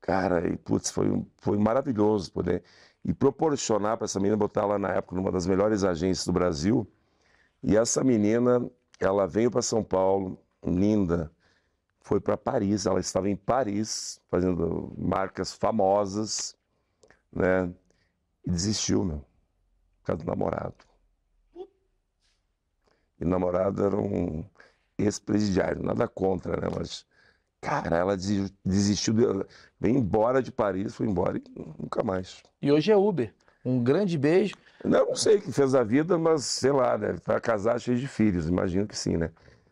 [SPEAKER 1] Cara, e putz, foi, foi maravilhoso poder e proporcionar para essa menina, botar ela na época numa das melhores agências do Brasil. E essa menina, ela veio para São Paulo, linda, foi para Paris, ela estava em Paris, fazendo marcas famosas, né? E desistiu, meu, por causa do namorado. E o namorado era um ex-presidiário, nada contra, né? Mas Cara, ela desistiu, veio embora de Paris, foi embora e nunca mais. E hoje é Uber. Um grande beijo. Não, não sei o que fez a vida, mas sei lá, né? Para casar cheio de filhos, imagino que sim, né?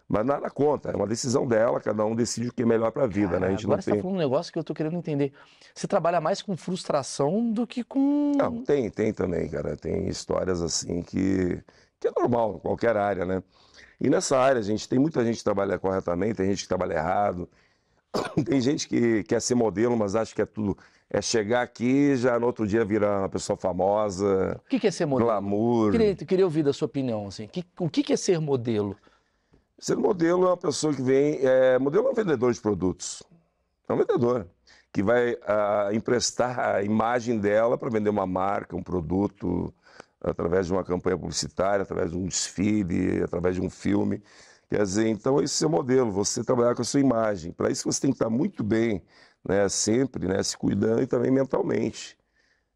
[SPEAKER 1] Mas nada conta, é uma decisão dela, cada um decide o que é melhor para a vida, né? A gente agora não você tá tem... tá falando
[SPEAKER 3] um negócio que eu estou querendo entender. Você trabalha mais com frustração do que com.
[SPEAKER 1] Não, tem, tem também, cara. Tem histórias assim que, que é normal, qualquer área, né? E nessa área, a gente, tem muita gente que trabalha corretamente, tem gente que trabalha errado, Tem gente que quer ser modelo, mas acha que é tudo. É chegar aqui já no outro dia virar uma pessoa famosa. O que é ser modelo? Glamour. Queria,
[SPEAKER 3] queria ouvir da sua opinião. Assim. o que é ser
[SPEAKER 1] modelo? Ser modelo é uma pessoa que vem. É, modelo é um vendedor de produtos. É um vendedor que vai a, ah, emprestar a imagem dela para vender uma marca, um produto, através de uma campanha publicitária, através de um desfile, através de um filme. Quer dizer, então esse é o modelo, você trabalhar com a sua imagem. Para isso você tem que estar muito bem, né, sempre, né, se cuidando e também mentalmente.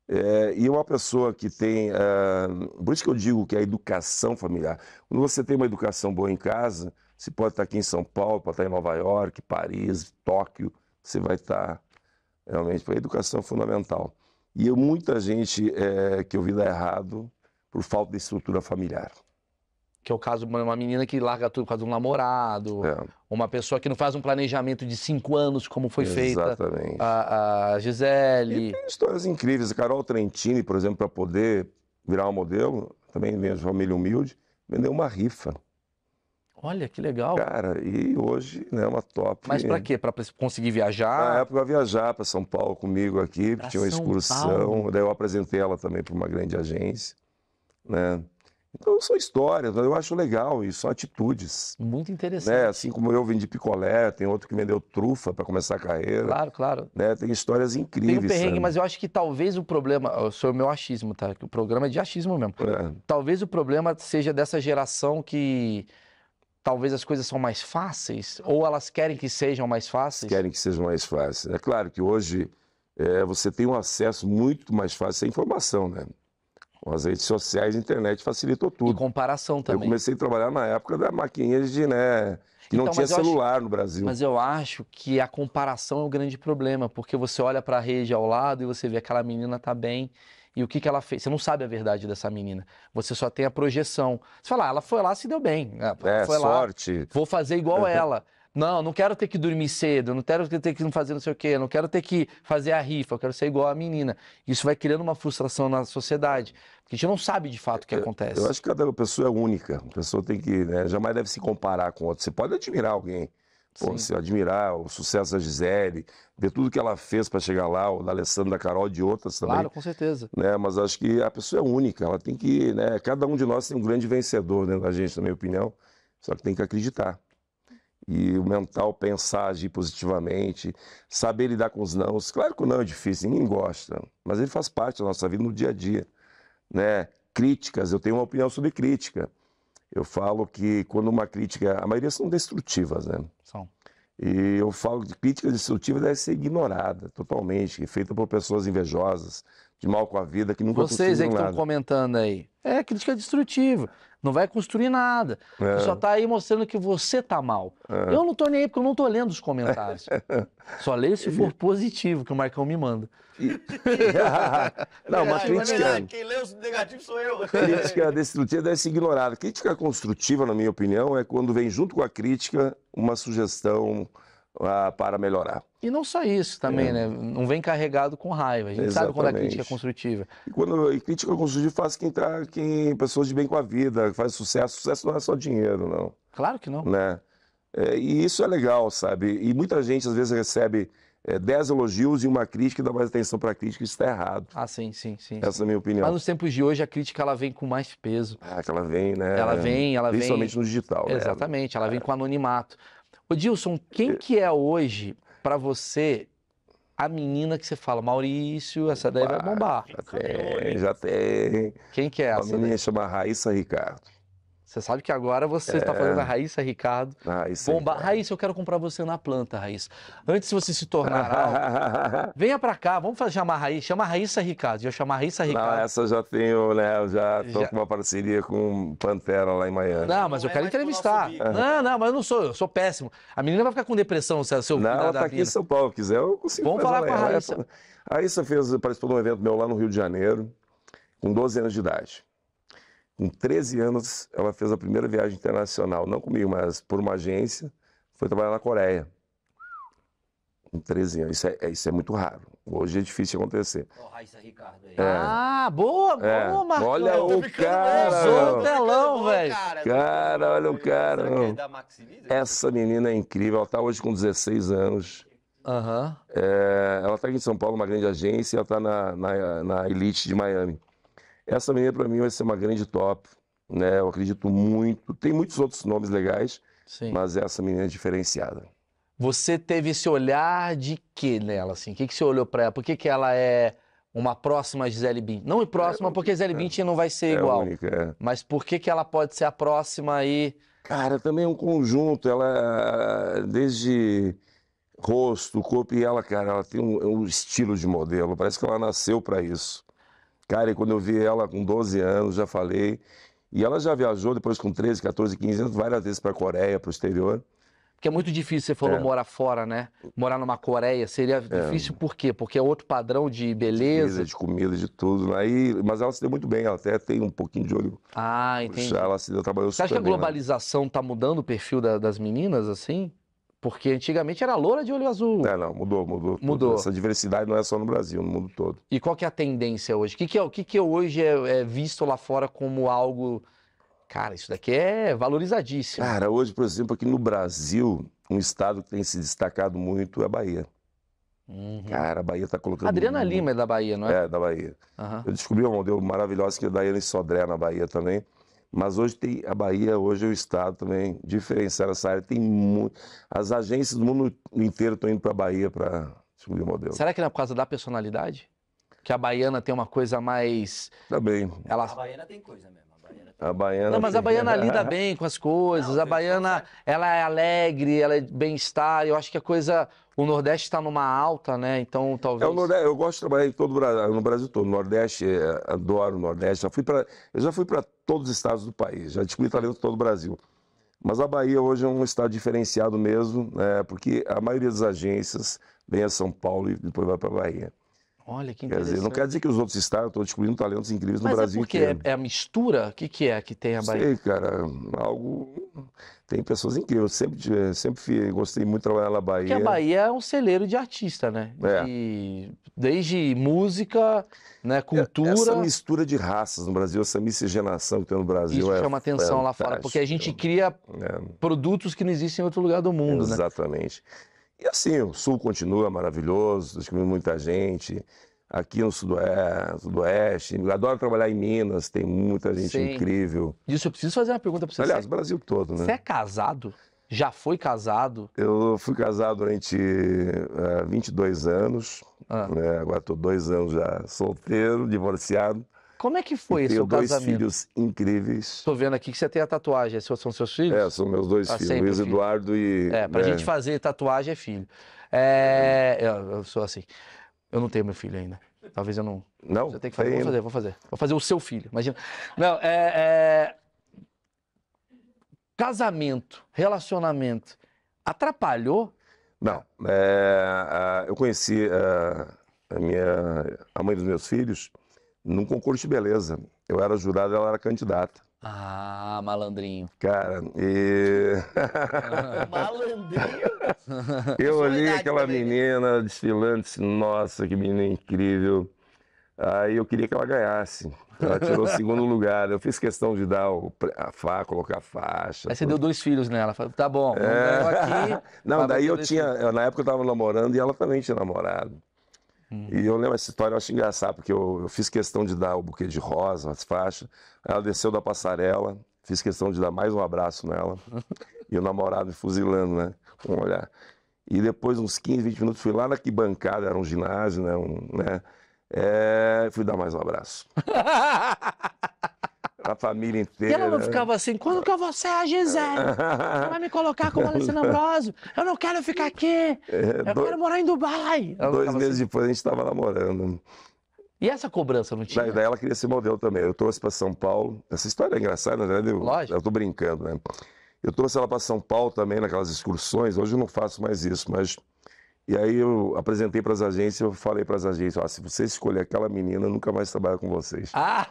[SPEAKER 1] É, e uma pessoa que tem. Uh, por isso que eu digo que a educação familiar. Quando você tem uma educação boa em casa, você pode estar aqui em São Paulo, pode estar em Nova York, Paris, Tóquio, você vai estar realmente. A educação é fundamental. E eu, muita gente é, que eu vi dá errado por falta de estrutura familiar
[SPEAKER 3] que é o caso de uma menina que larga tudo por causa de um namorado, é. uma pessoa que não faz um planejamento de cinco anos, como foi Exatamente.
[SPEAKER 1] feita a, a Gisele. E tem histórias incríveis. A Carol Trentini, por exemplo, para poder virar uma modelo, também vem de família humilde, vendeu uma rifa. Olha, que legal. Cara, e hoje, né, uma top. Mas para quê?
[SPEAKER 3] Para conseguir viajar? Na
[SPEAKER 1] época, viajar para São Paulo comigo aqui, pra tinha uma São excursão. Paulo. Daí eu apresentei ela também para uma grande agência, né? Então são histórias, eu acho legal e são atitudes. Muito né? interessante. Né? Assim como eu vendi picolé, tem outro que vendeu trufa para começar a carreira. Claro, claro. Né? Tem histórias incríveis. Tem um perrengue, sabe? mas
[SPEAKER 3] eu acho que talvez o problema, eu sou o meu achismo, tá? Que o programa é de achismo mesmo. É. Talvez o problema seja dessa geração que talvez as coisas são mais fáceis ou elas querem que sejam mais fáceis.
[SPEAKER 1] Querem que sejam mais fáceis. É claro que hoje é, você tem um acesso muito mais fácil à informação, né? com as redes sociais, a internet facilitou tudo. E comparação também. Eu comecei a trabalhar na época da maquininha de, né, que então, não tinha celular acho, no Brasil. Mas eu acho que a comparação
[SPEAKER 3] é o grande problema, porque você olha para a rede ao lado e você vê aquela menina tá bem e o que, que ela fez. Você não sabe a verdade dessa menina. Você só tem a projeção. Você fala, ah, ela foi lá, se deu bem.
[SPEAKER 2] Ah, é, foi sorte. Lá,
[SPEAKER 3] vou fazer igual ela. Não, não quero ter que dormir cedo, não quero ter que fazer não sei o quê, não quero ter que fazer a rifa, eu quero ser igual a menina. Isso vai criando uma frustração na sociedade que a gente não sabe de fato o que acontece. Eu
[SPEAKER 1] acho que cada pessoa é única. A pessoa tem que. Né, jamais deve se comparar com outro. Você pode admirar alguém. Pô, Sim. você admirar o sucesso da Gisele, ver tudo que ela fez para chegar lá, o da Alessandra, da Carol, de outras também. Claro, com certeza. Né? Mas acho que a pessoa é única, ela tem que. Né? Cada um de nós tem um grande vencedor dentro da gente, na minha opinião, só que tem que acreditar. E o mental, pensar, agir positivamente, saber lidar com os nãos. Claro que o não é difícil, ninguém gosta, mas ele faz parte da nossa vida no dia a dia né, críticas, eu tenho uma opinião sobre crítica. Eu falo que quando uma crítica, a maioria são destrutivas, né? São. E eu falo que crítica destrutiva deve ser ignorada totalmente, feita por pessoas invejosas, de mal com a vida que nunca Vocês aí que estão
[SPEAKER 3] comentando aí. É crítica é destrutiva. Não vai construir nada. É. Só está aí mostrando que você está mal. É. Eu não estou nem aí porque eu não estou lendo os comentários. Só leio se for positivo, que o Marcão me manda.
[SPEAKER 1] não, mas crítica.
[SPEAKER 2] Quem lê os negativos sou eu. Crítica
[SPEAKER 1] destrutiva deve ser ignorada. Crítica construtiva, na minha opinião, é quando vem junto com a crítica uma sugestão, uh, para melhorar.
[SPEAKER 3] E não só isso também, é. né? Não vem carregado com raiva. A gente Exatamente. sabe quando é a crítica é
[SPEAKER 1] construtiva. E quando e crítica construtiva faz quem entrar quem pessoas de bem com a vida, faz sucesso. Sucesso não é só dinheiro, não. Claro que não. Né? É, e isso é legal, sabe? E muita gente às vezes recebe é, elogios e uma crítica e dá mais atenção para a crítica, isso está errado. Ah, sim, sim, sim. Essa sim. é a minha opinião. Mas
[SPEAKER 3] nos tempos de hoje a crítica ela vem com mais peso.
[SPEAKER 1] Ah, que ela vem, né? Ela vem, ela Principalmente vem. Principalmente no digital. Né? Exatamente,
[SPEAKER 3] ela vem é. com anonimato. Odilson, Dilson, quem é. que é hoje, para você, a menina que você fala, Maurício, essa daí vai bombar? Já
[SPEAKER 1] tem, já tem. Quem que é a essa? menina chama Raíssa Ricardo.
[SPEAKER 3] Você sabe que agora você está é... fazendo a Raíssa Ricardo. Raíssa bomba. Raíssa, eu quero comprar você na planta, Raíssa. Antes de você se tornar algo, venha para cá, vamos fazer, chamar a Raíssa. Chama a Raíssa Ricardo. Já chamar a Raíssa Ricardo. Não,
[SPEAKER 1] essa eu já tenho, né? Eu já estou com uma parceria com Pantera lá em Miami. Não, mas eu quero é
[SPEAKER 3] entrevistar. Não, não, mas eu não sou, eu sou péssimo. A menina vai ficar com depressão se eu Não, ela está aqui em São Paulo,
[SPEAKER 1] quiser, eu consigo Vamos falar com a Raíssa. A Raíssa fez, participou de um evento meu lá no Rio de Janeiro, com 12 anos de idade. Com 13 anos, ela fez a primeira viagem internacional, não comigo, mas por uma agência, foi trabalhar na Coreia. Com 13 anos. Isso é, é, isso é muito raro. Hoje é difícil acontecer. Oh, Raíssa Ricardo aí. É. Ah,
[SPEAKER 2] boa, é. boa, Marcão. Olha o cara. Olha o telão, velho.
[SPEAKER 1] Cara, olha o cara. Essa menina é incrível. Ela está hoje com 16 anos. Uhum. É, ela está aqui em São Paulo, uma grande agência, e ela está na, na, na Elite de Miami. Essa menina, para mim, vai ser uma grande top. Né? Eu acredito muito. Tem muitos outros nomes legais, Sim. mas essa menina é diferenciada.
[SPEAKER 3] Você teve esse
[SPEAKER 1] olhar
[SPEAKER 3] de que nela, assim? O que, que você olhou para ela? Por que, que ela é uma próxima Gisele Bint? Não próxima, é, porque Gisele Bündchen não vai ser é igual. Única, é. mas por que, que ela pode ser a próxima aí?
[SPEAKER 1] Cara, também é um conjunto. Ela, desde rosto, corpo e ela, cara, ela tem um, um estilo de modelo. Parece que ela nasceu para isso. Cara, e quando eu vi ela com 12 anos, já falei. E ela já viajou depois com 13, 14, 15 anos, várias vezes para a Coreia, para o exterior. Porque é muito difícil, você falou, é.
[SPEAKER 3] morar fora, né? Morar numa Coreia seria é. difícil por quê? Porque é outro padrão de beleza. De
[SPEAKER 1] comida, de tudo. Aí, né? mas ela se deu muito bem, ela até tem um pouquinho de olho.
[SPEAKER 3] Ah, entendi. Ela
[SPEAKER 1] se deu, trabalho. Você acha que a né?
[SPEAKER 3] globalização está né? mudando o perfil da, das meninas, assim? Porque antigamente era loura de olho azul. É, não, mudou,
[SPEAKER 1] mudou. Mudou. Essa diversidade não é só no Brasil, no mundo todo.
[SPEAKER 3] E qual que é a tendência hoje? O que, que, é, que, que hoje é, é visto lá fora como algo. Cara, isso daqui é valorizadíssimo.
[SPEAKER 1] Cara, hoje, por exemplo, aqui no Brasil, um estado que tem se destacado muito é a Bahia. Uhum. Cara, a Bahia está colocando. Adriana muito... Lima é da Bahia, não é? É, da Bahia. Uhum. Eu descobri uma modelo maravilhosa que é da Ana Sodré na Bahia também. Mas hoje tem a Bahia, hoje é o Estado também diferenciar essa área. Tem muito. As agências do mundo inteiro estão indo para a Bahia para descobrir o modelo.
[SPEAKER 3] Será que não é por causa da personalidade? Que a baiana tem uma coisa mais.
[SPEAKER 1] Também. Tá Ela... A baiana tem coisa mesmo. A baiana. Não, mas a baiana lida bem
[SPEAKER 3] com as coisas. Não, a baiana, ela é alegre, ela é bem-estar. Eu acho que a coisa. O Nordeste está numa alta, né? Então talvez. É, Nordeste,
[SPEAKER 1] eu gosto de trabalhar em todo o Brasil, no Brasil todo. Nordeste, é, adoro o Nordeste. Já fui para eu já fui para todos os estados do país, já discute talento todo o Brasil. Mas a Bahia hoje é um estado diferenciado mesmo, né, porque a maioria das agências vem a São Paulo e depois vai para a Bahia.
[SPEAKER 3] Olha, que interessante. Quer dizer, não quer
[SPEAKER 1] dizer que os outros estados estão descobrindo talentos incríveis Mas no é Brasil é porque É,
[SPEAKER 3] é a mistura? O que, que é que tem a Bahia? Sei,
[SPEAKER 1] cara, algo... Tem pessoas incríveis. Eu sempre, sempre gostei muito de trabalhar na Bahia. Porque a
[SPEAKER 3] Bahia é um celeiro de artista, né? É.
[SPEAKER 1] E
[SPEAKER 3] desde música, né, é, cultura... Essa mistura
[SPEAKER 1] de raças no Brasil, essa miscigenação que tem no Brasil Isso é chama atenção fantástico. lá fora,
[SPEAKER 3] porque a gente cria é. produtos que não existem em outro lugar do mundo, Exatamente.
[SPEAKER 1] né? Exatamente. E assim, o Sul continua maravilhoso, descobrimos muita gente. Aqui no sudoeste, sudoeste, eu adoro trabalhar em Minas, tem muita gente Sim. incrível.
[SPEAKER 3] Disso eu preciso fazer uma pergunta para você. Aliás, o Brasil todo, né? Você é casado?
[SPEAKER 1] Já foi casado? Eu fui casado durante uh, eh, 22 anos. Ah. Né? Agora estou dois anos já solteiro, divorciado.
[SPEAKER 3] Como é que foi esse casamento? casamento? dois filhos
[SPEAKER 1] incríveis. Estou vendo aqui que você tem a tatuagem. Esses é são seus filhos? É, são meus dois filhos, Luiz filho. Eduardo e... É, a né? gente
[SPEAKER 3] fazer tatuagem é filho. É... Eu, eu sou assim. Eu não tenho meu filho ainda. Talvez eu não... Não? Você tem que fazer. Tem... Vou fazer, vou fazer. Vou fazer o seu filho, imagina. Não, é... é... Casamento, relacionamento, atrapalhou?
[SPEAKER 1] Não. É... é eu conheci a, é, a minha... a mãe dos meus filhos num concurso de beleza. Eu era jurado, ela era candidata. Ah, malandrinho. Cara, e.
[SPEAKER 2] malandrinho? Eu
[SPEAKER 1] olhei aquela menina desfilando, disse, nossa, que menina incrível. Aí eu queria que ela ganhasse. Ela tirou o segundo lugar. Eu fiz questão de dar a fa, colocar a faixa. Aí você tudo. deu
[SPEAKER 3] dois filhos nela. Falei, tá bom, é... aqui. Não, daí eu tinha.
[SPEAKER 1] Na época eu tava namorando e ela também tinha namorado. Uhum. E eu lembro essa história, eu acho engraçado, porque eu, eu fiz questão de dar o buquê de rosa, as faixas. Ela desceu da passarela, fiz questão de dar mais um abraço nela. e o namorado me fuzilando, né? Com um olhar. E depois, uns 15, 20 minutos, fui lá na que bancada, era um ginásio, né? Um, né? É, fui dar mais um abraço. a família inteira. E ela não né? ficava
[SPEAKER 3] assim, quando que eu vou ser a Gisele? Você vai me colocar como Alessandro Ambrosio? Eu não quero ficar aqui, é, eu quero morar em Dubai. Ela dois
[SPEAKER 1] meses assim. depois a gente estava namorando. E essa cobrança não tinha? Daí ela queria ser modelo também. Eu trouxe para São Paulo. Essa história é engraçada, né? Eu, Lógico. Eu tô brincando, né? Eu trouxe ela para São Paulo também naquelas excursões. Hoje eu não faço mais isso, mas e aí eu apresentei para as agências, eu falei para as agências, ah se você escolher aquela menina, eu nunca mais trabalho com vocês. Ah.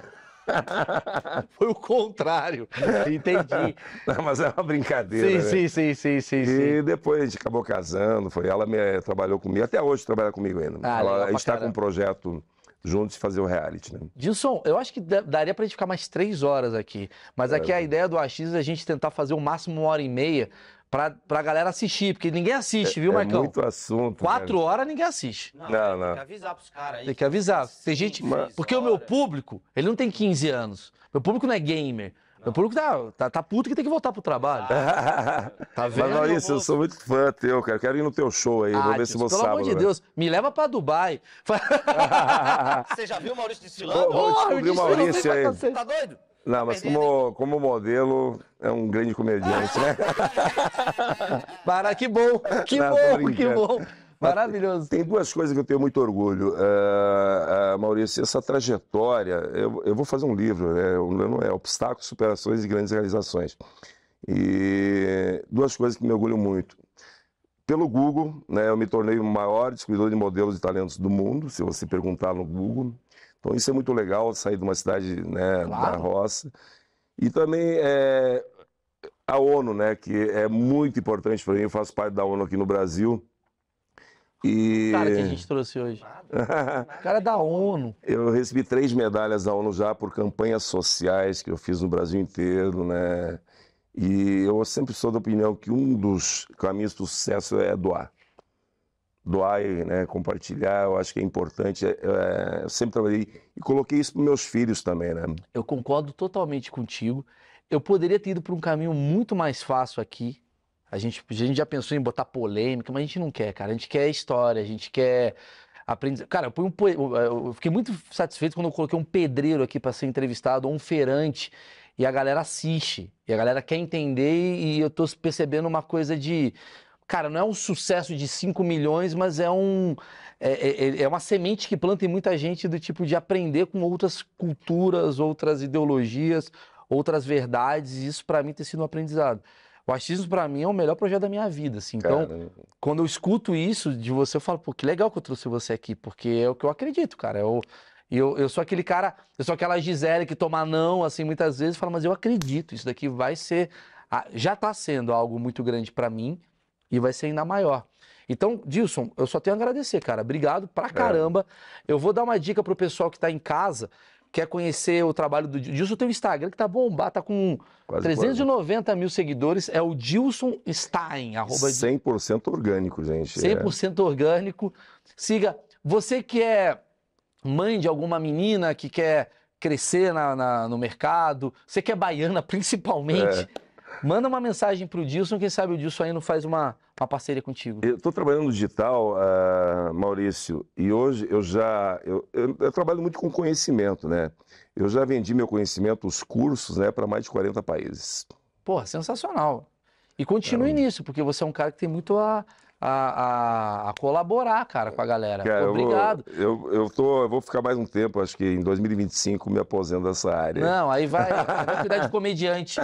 [SPEAKER 1] Foi o contrário. Entendi. Não, mas é uma brincadeira. Sim, né? sim, sim, sim, sim, E sim. depois a gente acabou casando, foi ela me, eh, trabalhou comigo, até hoje trabalha comigo ainda. Ah, ela, está com um projeto juntos de fazer o reality, né? Dilson,
[SPEAKER 3] eu acho que daria pra gente ficar mais três horas aqui. Mas é. aqui a ideia do AX é a gente tentar fazer o máximo uma hora e meia, pra, pra galera assistir, porque ninguém assiste, é, viu, é Marcão? É muito
[SPEAKER 1] assunto. Quatro né?
[SPEAKER 3] horas ninguém assiste. Não, não, não. Tem que
[SPEAKER 1] avisar
[SPEAKER 2] pros caras aí.
[SPEAKER 3] Tem que avisar. Tem gente. Mas... Porque o meu público, ele não tem 15 anos. Meu público não é gamer. Meu público tá, tá, tá, puto que tem que voltar pro trabalho.
[SPEAKER 1] Ah. tá vendo? Mas, Maurício, eu sou muito fã teu, cara. Quero ir no teu show aí. Ah, Vou ver se você sabe sábado. Pelo amor de
[SPEAKER 3] Deus, velho. me leva pra Dubai.
[SPEAKER 1] Você já viu o Maurício de Vamos oh, o Maurício aí. Tá doido? Não, mas como, como modelo, é um grande comediante, né? Para, que bom, que Não, bom, que bom. Maravilhoso. Tem duas coisas que eu tenho muito orgulho. Uh, uh, Maurício, essa trajetória, eu, eu, vou fazer um livro, né? o livro é Obstáculos, Superações e Grandes Realizações. E duas coisas que me orgulho muito. Pelo Google, né, eu me tornei o maior descobridor de modelos e talentos do mundo, se você perguntar no Google. Então isso é muito legal, sair de uma cidade né, claro. da roça. E também é, a ONU, né, que é muito importante para mim, eu faço parte da ONU aqui no Brasil. E... Cara, que a gente
[SPEAKER 3] trouxe hoje. cara da ONU.
[SPEAKER 1] Eu recebi três medalhas da ONU já por campanhas sociais que eu fiz no Brasil inteiro, né? E eu sempre sou da opinião que um dos caminhos do sucesso é doar doar e né, compartilhar, eu acho que é importante. É, é eu sempre trabalhei e coloquei isso para meus filhos também, né? Eu concordo totalmente contigo. Eu poderia ter ido para um caminho muito mais
[SPEAKER 3] fácil aqui. A gente, a gente já pensou em botar polêmica, mas a gente não quer, cara. A gente quer história, a gente quer aprender. Cara, eu, um, eu fiquei muito satisfeito quando eu coloquei um pedreiro aqui para ser entrevistado, ou um feirante, e a galera assiste, e a galera quer entender, e eu estou percebendo uma coisa de cara, não é um sucesso de 5 milhões, mas é um. É, é, é, é, uma semente que planta em muita gente do tipo de aprender com outras culturas, outras ideologias, outras verdades, e isso para mim tem sido um aprendizado. O achismo para mim é o melhor projeto da minha vida, assim. Então, cara... quando eu escuto isso de você, eu falo, pô, que legal que eu trouxe você aqui, porque é o que eu acredito, cara. Eu, eu, eu sou aquele cara, eu sou aquela Gisele que toma não, assim, muitas vezes, fala, mas eu acredito, isso daqui vai ser, ah, já tá sendo algo muito grande para mim, e vai ser ainda maior. Então, Dilson, eu só tenho a agradecer, cara. Obrigado pra é. caramba. É. Eu vou dar uma dica pro pessoal que tá em casa, quer conhecer o trabalho do Dilson. Tem o Instagram que tá bombado, tá com Quase 390 quase. mil seguidores. É o Dilson Stein. Arroba...
[SPEAKER 1] 100% orgânico, gente. 100%
[SPEAKER 3] é. orgânico. Siga. Você que é mãe de alguma menina que quer crescer na, na, no mercado, você que é baiana principalmente. É Manda uma mensagem para o Dilson, quem sabe o Dilson aí não faz uma, uma parceria
[SPEAKER 1] contigo. Eu estou trabalhando no digital, uh, Maurício, e hoje eu já. Eu, eu, eu, trabalho muito com conhecimento, né? Eu já vendi meu conhecimento, os cursos, né, para mais de 40 países.
[SPEAKER 3] Porra, sensacional. E continue é. nisso, porque você é um cara que tem muito a, a, a, a colaborar, cara, com a galera. Cara, Obrigado.
[SPEAKER 1] Eu, vou, eu, eu, tô, eu vou ficar mais um tempo, acho que em 2025 me aposento dessa área. Não, aí vai, vai cuidar de comediante.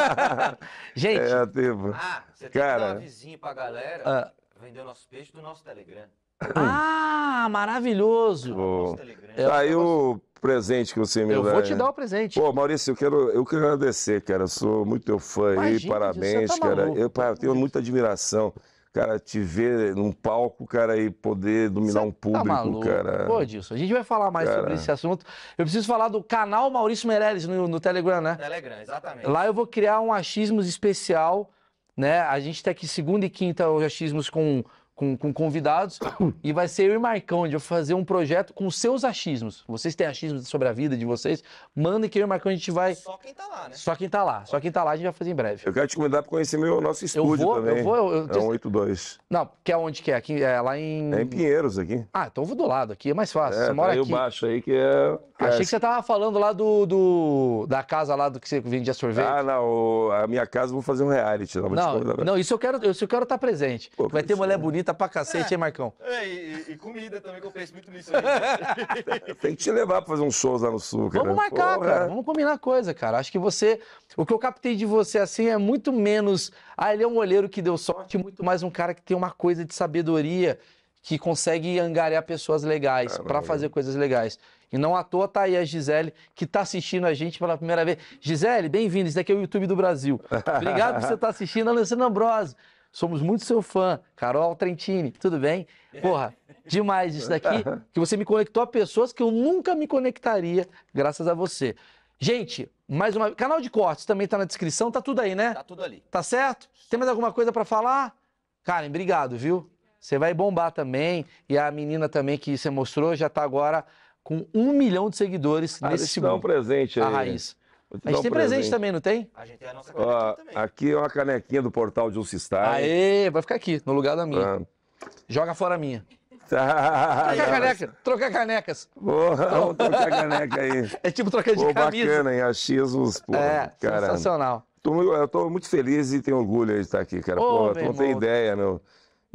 [SPEAKER 1] Gente. É, tipo, ah, você tem cara, que dar um vizinho pra galera ah,
[SPEAKER 2] vender o nosso peixe do nosso Telegram.
[SPEAKER 1] Hum. Ah, maravilhoso! Oh. Telegram. Tá aí o presente que você me eu dá. Eu vou te né? dar o presente. Pô, Maurício, eu quero, eu quero agradecer, cara. Eu sou muito teu fã Imagina, aí, tá parabéns, tá cara. Eu, eu tenho muita admiração cara, te ver num palco, cara, e poder dominar Você um tá público, tá maluco. cara. Pô,
[SPEAKER 3] disso. a gente vai falar mais cara... sobre esse
[SPEAKER 1] assunto. Eu preciso falar
[SPEAKER 3] do canal Maurício Meirelles no, no Telegram, né? Telegram, exatamente. Lá eu vou criar um achismos especial, né? A gente tá aqui segunda e quinta hoje achismos com com, com, convidados e vai ser eu e Marcão, onde eu vou fazer um projeto com seus achismos. Vocês têm achismos sobre a vida de vocês? Mandem que eu e Marcão a gente vai. Só quem tá lá, né? Só quem tá lá. Só quem tá lá a gente vai fazer em breve. Eu
[SPEAKER 1] quero te convidar para conhecer meu nosso estúdio eu vou, também. Eu vou, eu vou. É um
[SPEAKER 3] Não, que é onde que é? Aqui, é lá em. É em Pinheiros aqui. Ah, então eu vou do lado aqui, é mais fácil. É, você mora tá aqui. baixo
[SPEAKER 1] aí que é. Achei é que você
[SPEAKER 3] tava falando lá do, do, da casa lá do que você vendia sorvete.
[SPEAKER 1] Ah, não, a minha casa eu vou fazer
[SPEAKER 3] um reality. Não, não, não isso eu quero, isso eu quero estar tá presente. Pô, vai ter mulher é- bonita aproveita pra cacete, é. hein, Marcão?
[SPEAKER 2] É, e, e, comida também, que eu penso muito nisso. Aí.
[SPEAKER 1] Tem que te levar pra fazer uns shows lá no Sul,
[SPEAKER 2] cara. Vamos né? marcar, Porra. cara.
[SPEAKER 3] Vamos combinar coisa, cara. Acho que você... O que eu captei de você, assim, é muito menos... Ah, ele é um olheiro que deu sorte, muito mais um cara que tem uma coisa de sabedoria, que consegue angariar pessoas legais para fazer coisas legais. E não à toa tá aí a Gisele, que tá assistindo a gente pela primeira vez. Gisele, bem-vinda, isso daqui é o YouTube do Brasil. Obrigado por você estar tá assistindo, a Luciana Ambrose. Somos muito seu fã. Carol Trentini, tudo bem? Porra, demais isso daqui. Que você me conectou a pessoas que eu nunca me conectaria, graças a você. Gente, mais uma. Canal de cortes também tá na descrição, tá tudo aí, né? Tá tudo ali. Tá certo? Tem mais alguma coisa para falar? Karen, obrigado, viu? Você vai bombar também. E a menina também que você mostrou já tá agora com um milhão de seguidores ah, nesse segundo. Dá um presente aí. A raiz.
[SPEAKER 1] A gente um tem presente, presente, também, não tem? A gente tem a nossa canequinha ah, também. Aqui é uma canequinha do portal de Ulcistar. Aê, vai ficar aqui, no lugar da minha. Ah. Joga fora a minha. trocar caneca,
[SPEAKER 3] trocar canecas. Porra, vamos trocar caneca
[SPEAKER 1] aí. É tipo trocar de Pô, camisa. bacana, hein? Achismos, porra, é, sensacional. Tô, eu tô muito feliz e tenho orgulho de estar aqui, cara. Pô, tu não tem ideia, meu.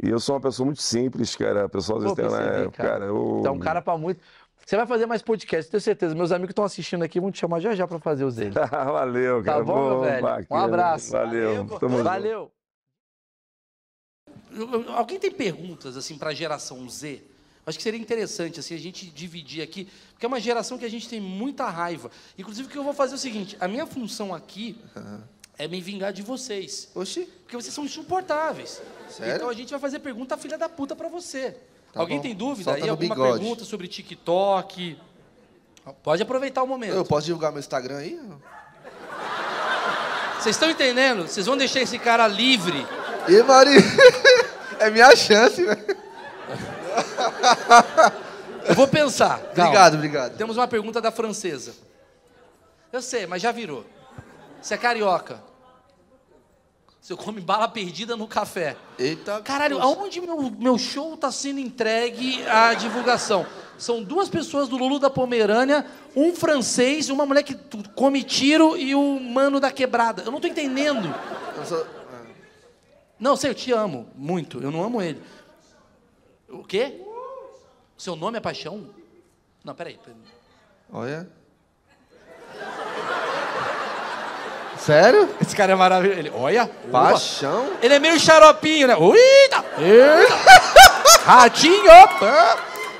[SPEAKER 1] E eu sou uma pessoa muito simples, cara. Pessoal, pessoa às vezes tem, né? Cara, cara eu... é um cara
[SPEAKER 3] pra muito. Você vai fazer mais podcast, tenho certeza. Meus amigos estão assistindo aqui, vão te chamar já já para fazer os deles.
[SPEAKER 1] valeu, tá cara. Tá bom, bom meu velho? Baqueiro. Um abraço. Valeu. Valeu. valeu.
[SPEAKER 3] Alguém tem perguntas assim para a geração Z? Acho que seria interessante assim a gente dividir aqui, porque é uma geração que a gente tem muita raiva. Inclusive, o que eu vou fazer é o seguinte: a minha função aqui uhum. é me vingar de vocês. Oxi. Porque vocês são insuportáveis. Sério? Então a gente vai fazer pergunta filha da puta para você. Tá Alguém bom? tem dúvida Solta aí? Alguma bigode. pergunta sobre TikTok? Pode aproveitar o momento. Eu posso divulgar meu Instagram aí? Vocês estão entendendo? Vocês vão deixar esse cara livre. E Mari, é minha
[SPEAKER 2] chance, né?
[SPEAKER 3] Eu vou pensar. Calma. Obrigado, obrigado. Temos uma pergunta da francesa. Eu sei, mas já virou. Você é carioca. Você come bala perdida no café. Eita. Caralho, aonde meu, meu show tá sendo entregue à divulgação? São duas pessoas do Lulu da Pomerânia, um francês, uma mulher que come tiro e o um mano da quebrada. Eu não tô entendendo. Sou... É. Não, sei, eu te amo muito. Eu não amo ele. O quê? Seu nome é paixão? Não, peraí. peraí. Olha. Sério? Esse cara é maravilhoso. Ele, olha. Paixão. Ele é meio xaropinho, né? Eita! Tá. Eita! Ratinho!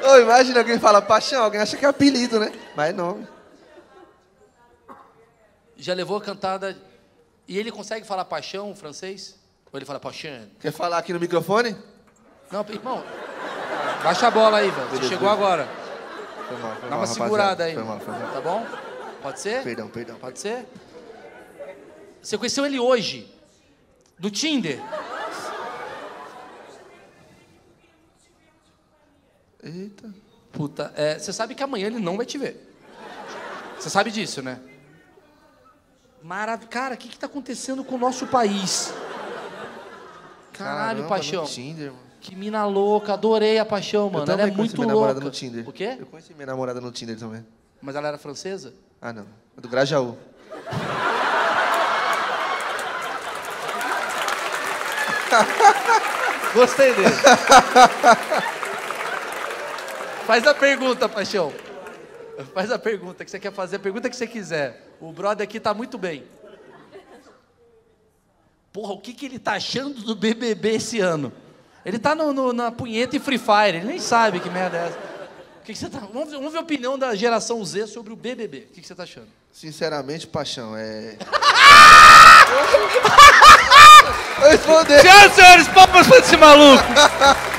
[SPEAKER 3] Oh, imagina alguém fala paixão, alguém acha que é apelido, né? Mas é não. Já levou a cantada. E ele consegue falar paixão francês? Ou ele fala paixão? Quer falar aqui no microfone? Não, irmão. Baixa a bola aí, velho. Você chegou agora. Foi mal, foi Dá uma mal, segurada aí. Foi mal, foi mal. Tá bom? Pode ser? Perdão, perdão. Pode ser? Você conheceu ele hoje? Do Tinder? Eita. Puta, é, você sabe que amanhã ele não vai te ver. Você sabe disso, né? Maravilha. Cara, o que, que tá acontecendo com o nosso país? Caralho, Caramba, paixão. Tinder, que mina louca, adorei a paixão, mano. ela é muito minha louca. Namorada no Tinder. O quê? Eu conheci minha namorada no Tinder também. Mas ela era francesa?
[SPEAKER 2] Ah, não. É do Grajaú. Gostei dele.
[SPEAKER 3] Faz a pergunta, paixão. Faz a pergunta que você quer fazer, a pergunta que você quiser. O brother aqui tá muito bem. Porra, o que, que ele tá achando do BBB esse ano? Ele tá no, no, na punheta e Free Fire, ele nem sabe que merda é essa. Que você tá, vamos, vamos, ver a opinião da geração Z sobre o BBB. O que, você está achando? Sinceramente, paixão, é.
[SPEAKER 2] Respondeu! Senhoras e senhores, papas para esse maluco!